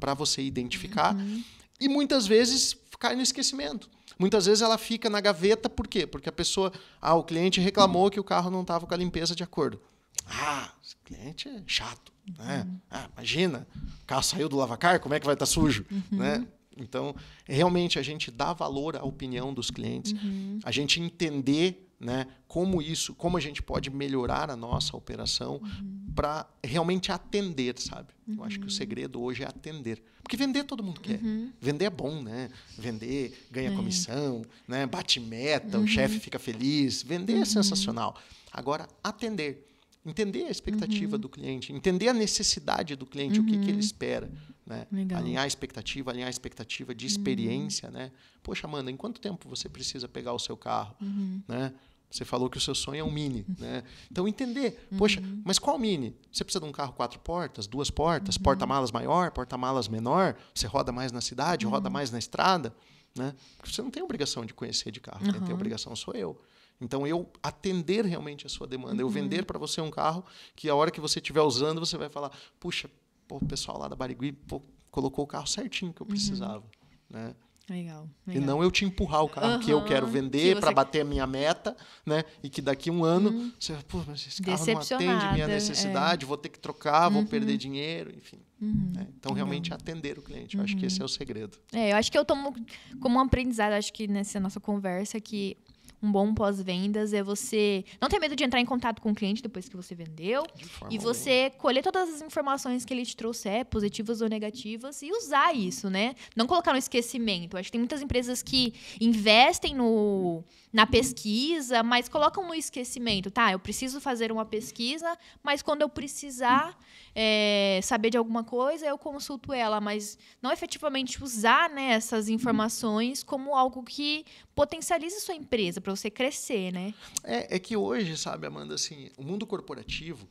para você identificar uhum. e muitas vezes cai no esquecimento. Muitas vezes ela fica na gaveta, por quê? Porque a pessoa, ah, o cliente reclamou que o carro não estava com a limpeza de acordo. Ah, cliente é chato. Né? Uhum. Né? Ah, imagina, o carro saiu do lavacar, como é que vai estar tá sujo? Uhum. Né? Então, realmente, a gente dá valor à opinião dos clientes, uhum. a gente entender né, como isso, como a gente pode melhorar a nossa operação uhum. para realmente atender, sabe? Uhum. Eu acho que o uhum. segredo hoje é atender. Porque vender todo mundo quer. Uhum. Vender é bom, né? Vender ganha é. comissão, né? Bate meta, o uhum. chefe fica feliz. Vender é uhum. sensacional. Agora, atender entender a expectativa uhum. do cliente, entender a necessidade do cliente, uhum. o que, que ele uhum. espera. Né? Alinhar a expectativa, alinhar a expectativa de experiência. Uhum. Né? Poxa, Amanda, em quanto tempo você precisa pegar o seu carro? Uhum. Né? Você falou que o seu sonho é um mini, uhum. né? Então entender, poxa, mas qual mini? Você precisa de um carro quatro portas, duas portas, porta-malas maior, porta-malas menor? Você roda mais na cidade, roda mais na estrada, né? você não tem obrigação de conhecer de carro, quem tem obrigação sou eu. Então, eu atender realmente a sua demanda, uhum. eu vender para você um carro que a hora que você estiver usando, você vai falar: puxa, pô, o pessoal lá da Barigui pô, colocou o carro certinho que eu uhum. precisava. Uhum. Né? Legal, legal, E não eu te empurrar o carro uhum, que eu quero vender que para bater a minha meta, né? E que daqui um ano uhum. você vai, pô, mas esse carro não atende minha é. necessidade, é. vou ter que trocar, vou uhum. perder dinheiro, enfim. Uhum. Né? Então, realmente atender o cliente. Eu acho que esse uhum. é o segredo. É, eu acho que eu tomo como um aprendizado, acho que nessa nossa conversa, que um bom pós-vendas é você não ter medo de entrar em contato com o cliente depois que você vendeu e você colher todas as informações que ele te trouxer, é, positivas ou negativas, e usar isso, né? Não colocar no esquecimento. Acho que tem muitas empresas que investem no, na pesquisa, mas colocam no esquecimento. Tá, eu preciso fazer uma pesquisa, mas quando eu precisar é, saber de alguma coisa, eu consulto ela, mas não efetivamente usar né, essas informações como algo que potencialize sua empresa para você crescer, né? É, é que hoje, sabe, Amanda, assim, o mundo corporativo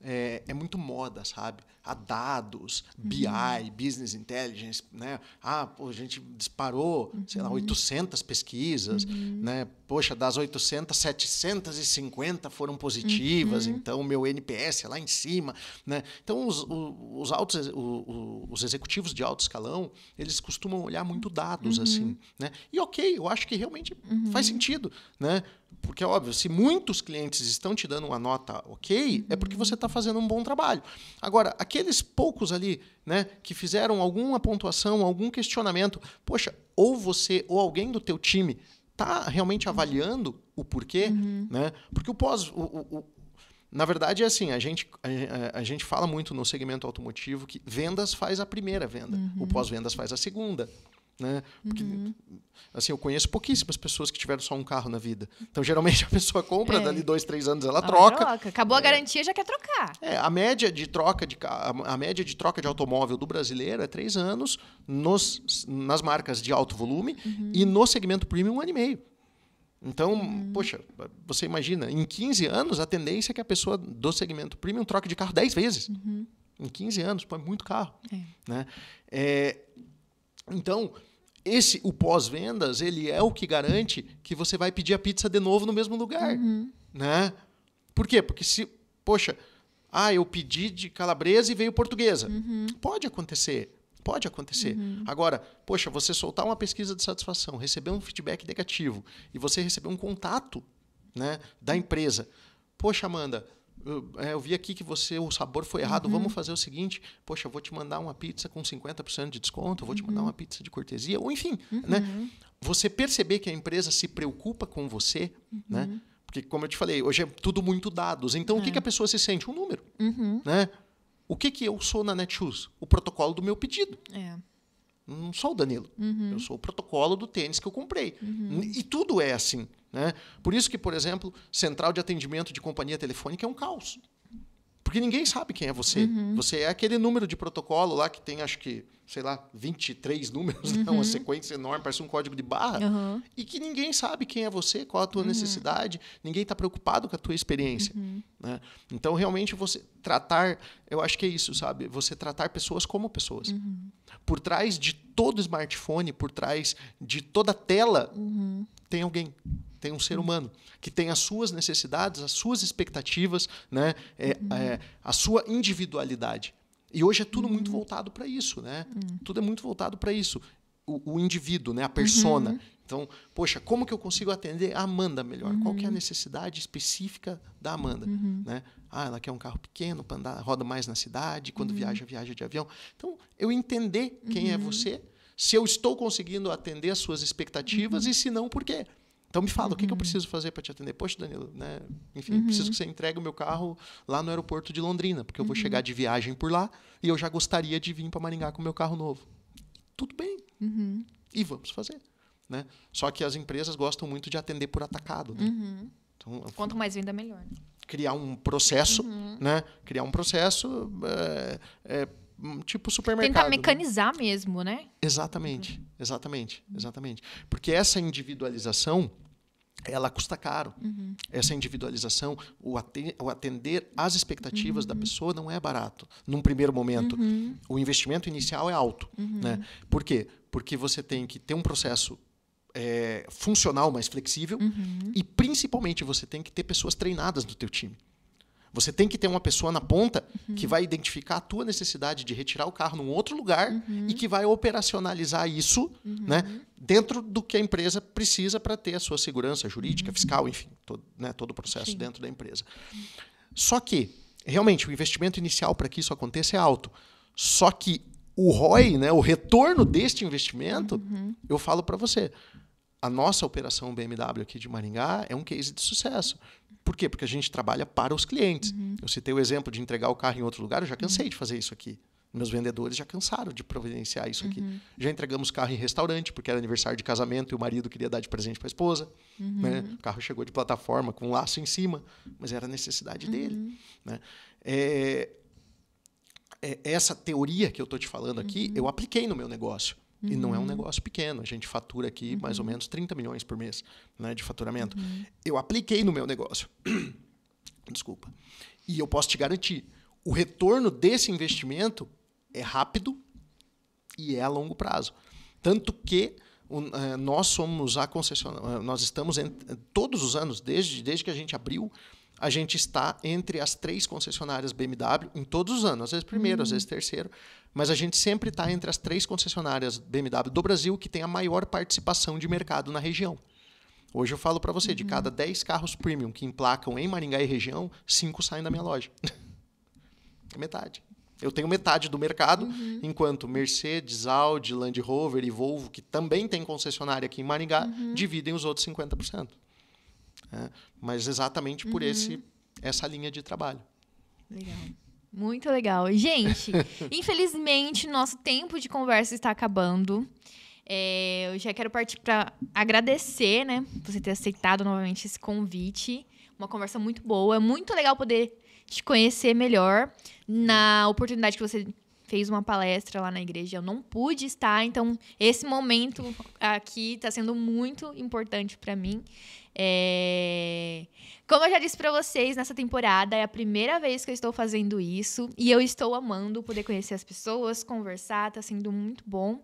é, é, muito moda, sabe? A dados, uhum. BI, Business Intelligence, né? Ah, pô, a gente disparou, uhum. sei lá, 800 uhum. pesquisas, uhum. né? Poxa, das 800, 750 foram positivas, uhum. então o meu NPS é lá em cima, né? Então, os, os, os, altos, os, executivos de alto escalão, eles costumam olhar muito dados, uhum. assim, né? E ok, eu acho que realmente faz sentido, né? porque é óbvio, se muitos clientes estão te dando uma nota ok, é porque você está fazendo um bom trabalho. Agora, aqueles poucos ali né, que fizeram alguma pontuação, algum questionamento, poxa, ou você ou alguém do teu time está realmente avaliando o porquê, uhum. né? Porque o pós. O, o, o, na verdade, é assim, a gente, a, a, gente fala muito no segmento automotivo que vendas faz a primeira venda, uhum. o pós-vendas faz a segunda, né? Porque, uhum. assim, eu conheço pouquíssimas pessoas que tiveram só um carro na vida. Então, geralmente, a pessoa compra, é. dali dois, três anos, ela, ela troca. troca. Acabou é. a garantia, já quer trocar. É, a média de troca de a média de troca de automóvel do brasileiro é três anos nos, nas marcas de alto volume uhum. e no segmento premium, um ano e meio. Então, uhum. poxa, você imagina, em 15 anos, a tendência é que a pessoa do segmento premium troque de carro 10 vezes. Uhum. Em 15 anos, põe muito carro. É. Né? É, então, esse o pós-vendas ele é o que garante que você vai pedir a pizza de novo no mesmo lugar, uhum. né? Por quê? Porque se, poxa, ah, eu pedi de calabresa e veio portuguesa, uhum. pode acontecer, pode acontecer. Uhum. Agora, poxa, você soltar uma pesquisa de satisfação, receber um feedback negativo e você receber um contato, né, da uhum. empresa, poxa, Amanda, é, eu vi aqui que você o sabor foi errado, uhum. vamos fazer o seguinte, poxa, eu vou te mandar uma pizza com 50% de desconto, eu vou uhum. te mandar uhum. uma pizza de cortesia, ou enfim, uhum. né? Você perceber que a empresa se preocupa com você, né? Uhum. Porque, como eu te falei, hoje é tudo muito dados. Então, é. o que, é. que a pessoa se sente? Um número, uhum. né? O que, que eu sou na Netshoes? O protocolo do meu pedido. É. Não sou o Danilo. Uhum. Eu sou o protocolo do tênis que eu comprei. Uhum. E tudo é assim. Né? Por isso que, por exemplo, central de atendimento de companhia telefônica é um caos. Porque ninguém sabe quem é você. Uhum. Você é aquele número de protocolo lá que tem, acho que, sei lá, 23 números, uhum. né? uma uhum. sequência enorme, parece um código de barra. Uhum. E que ninguém sabe quem é você, qual a tua uhum. necessidade, ninguém está preocupado com a tua experiência. Uhum. Né? Então, realmente, você tratar, eu acho que é isso, sabe? Você tratar pessoas como pessoas. Por trás de todo smartphone, por trás de toda tela, tem alguém, tem um ser uhum. humano que tem as suas necessidades, as suas expectativas, né? É, uhum. é, a sua individualidade. E hoje é tudo uhum. muito voltado para isso, né? Uhum. Tudo é muito voltado para isso. O, o, indivíduo, né? A persona. Uhum. Então, poxa, como que eu consigo atender a Amanda melhor? Qual que é a uhum. necessidade específica da Amanda, né? Ah, ela quer um carro pequeno para andar, roda mais na cidade. Quando viaja, viaja de avião. Então, eu entender quem é você se eu estou conseguindo atender as suas expectativas uhum. e se não, por quê? Então me fala, uhum. o que, que, eu uhum. preciso fazer para te atender? Poxa, Danilo, né? Enfim, uhum. preciso que você entregue o meu carro lá no aeroporto de Londrina, porque eu vou uhum. chegar de viagem por lá e eu já gostaria de vir para Maringá com o meu carro novo. Tudo bem. Uhum. E vamos fazer. Né? Só que as empresas gostam muito de atender por atacado. Né? Então, Quanto mais venda, melhor. Né? Criar um processo, né? Criar um processo. É, é, tipo supermercado. Tentar né? mecanizar né? mesmo, né? Exatamente, uhum. exatamente, exatamente. Porque essa individualização ela custa caro. Uhum. Essa individualização, o, atender às expectativas uhum. da pessoa não é barato. Num primeiro momento, uhum. o investimento inicial é alto. Uhum. Né? Por quê? Porque você tem que ter um processo é, funcional mais flexível uhum. e, principalmente, você tem que ter pessoas treinadas no teu time. Você tem que ter uma pessoa na ponta uhum. que vai identificar a tua necessidade de retirar o carro num outro lugar uhum. e que vai operacionalizar isso uhum. né, dentro do que a empresa precisa para ter a sua segurança jurídica, uhum. fiscal, enfim, todo, né, todo o processo Sim. dentro da empresa. Só que, realmente, o investimento inicial para que isso aconteça é alto. Só que o ROI, né, o retorno deste investimento, uhum. eu falo para você, a nossa operação BMW aqui de Maringá é um case de sucesso. Por quê? Porque a gente trabalha para os clientes. Uhum. Eu citei o exemplo de entregar o carro em outro lugar, eu já cansei uhum. de fazer isso aqui. Meus vendedores já cansaram de providenciar isso uhum. aqui. Já entregamos carro em restaurante, porque era aniversário de casamento e o marido queria dar de presente para a esposa. Uhum. Né? O carro chegou de plataforma com um laço em cima, mas era necessidade dele. Uhum. Né? É, é, essa teoria que eu estou te falando aqui, uhum. eu apliquei no meu negócio. Uhum. E não é um uhum. negócio pequeno. A gente fatura aqui uhum. mais ou menos 30 milhões por mês né, de faturamento. Uhum. Eu apliquei no meu negócio. Desculpa. E eu posso te garantir: o retorno desse investimento é rápido e é a longo prazo. Tanto que uh, nós somos a concessionária, nós estamos todos os anos, desde, desde que a gente abriu, a gente está entre as três concessionárias BMW em todos os anos, às vezes primeiro, às hum. vezes terceiro, mas a gente sempre está entre as três concessionárias BMW do Brasil que tem a maior participação de mercado na região. Hoje eu falo para você, uhum. de cada 10 carros premium que emplacam em Maringá e região, 5 saem da minha loja. é metade. Eu tenho metade do mercado, uhum. enquanto Mercedes, Audi, Land Rover e Volvo, que também tem concessionária aqui em Maringá, uhum. dividem os outros 50%. Né? Mas exatamente por uhum. esse essa linha de trabalho. Legal. Muito legal. Gente, infelizmente, nosso tempo de conversa está acabando. É, eu já quero partir para agradecer, né, você ter aceitado novamente esse convite. Uma conversa muito boa. É muito legal poder te conhecer melhor. Na oportunidade que você fez uma palestra lá na igreja, eu não pude estar. Então, esse momento aqui está sendo muito importante para mim. É... Como eu já disse para vocês, nessa temporada é a primeira vez que eu estou fazendo isso e eu estou amando poder conhecer as pessoas, conversar, tá sendo muito bom.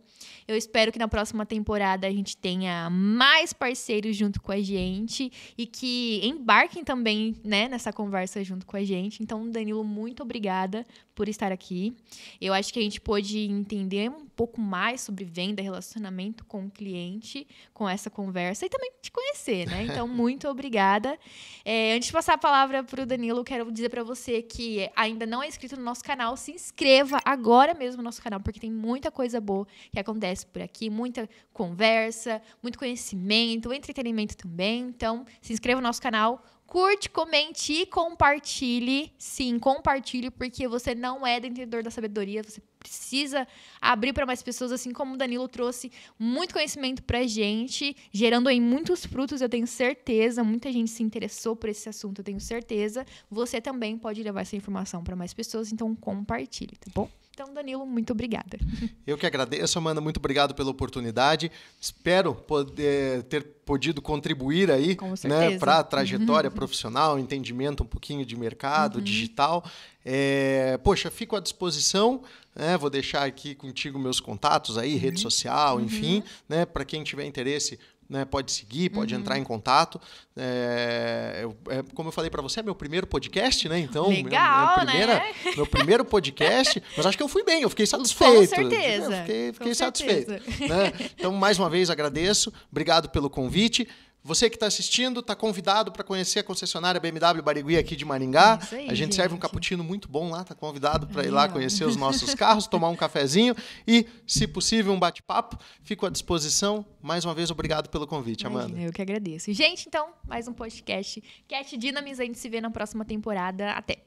Eu espero que na próxima temporada a gente tenha mais parceiros junto com a gente e que embarquem também, né, nessa conversa junto com a gente. Então, Danilo, muito obrigada por estar aqui. Eu acho que a gente pôde entender um pouco mais sobre venda, relacionamento com o cliente, com essa conversa e também te conhecer, né? Então, muito obrigada. É, é, antes de passar a palavra para o Danilo, quero dizer para você que ainda não é inscrito no nosso canal, se inscreva agora mesmo no nosso canal, porque tem muita coisa boa que acontece por aqui, muita conversa, muito conhecimento, entretenimento também. Então, se inscreva no nosso canal, Curte, comente e compartilhe. Sim, compartilhe, porque você não é detentor da sabedoria, você precisa abrir para mais pessoas, assim como o Danilo trouxe muito conhecimento para gente, gerando aí muitos frutos, eu tenho certeza. Muita gente se interessou por esse assunto, eu tenho certeza. Você também pode levar essa informação para mais pessoas, então compartilhe, tá bom? Então, Danilo, muito obrigada. Eu que agradeço, Amanda, muito obrigado pela oportunidade. Espero poder ter podido contribuir aí né, para a trajetória uhum. profissional, entendimento um pouquinho de mercado, uhum. digital. É, poxa, fico à disposição. Né, vou deixar aqui contigo meus contatos aí, uhum. rede social, uhum. enfim, né, para quem tiver interesse né, pode seguir, pode uhum. entrar em contato. É, eu, é, como eu falei para você, é meu primeiro podcast, né? Então, Legal, meu, né? primeira, né? meu primeiro podcast. mas acho que eu fui bem, eu fiquei satisfeito. Com certeza. Eu fiquei, fiquei Com satisfeito. Certeza. Né? Então, mais uma vez, agradeço. Obrigado pelo convite. Você que está assistindo está convidado para conhecer a concessionária BMW Barigui aqui de Maringá. É aí, a gente, gente, serve um cappuccino muito bom lá, está convidado para ir lá conhecer os nossos carros, tomar um cafezinho e, se possível, um bate-papo. Fico à disposição. Mais uma vez, obrigado pelo convite, Amanda. eu que agradeço. Gente, então, mais um podcast Cat Dynamics. A gente se vê na próxima temporada. Até!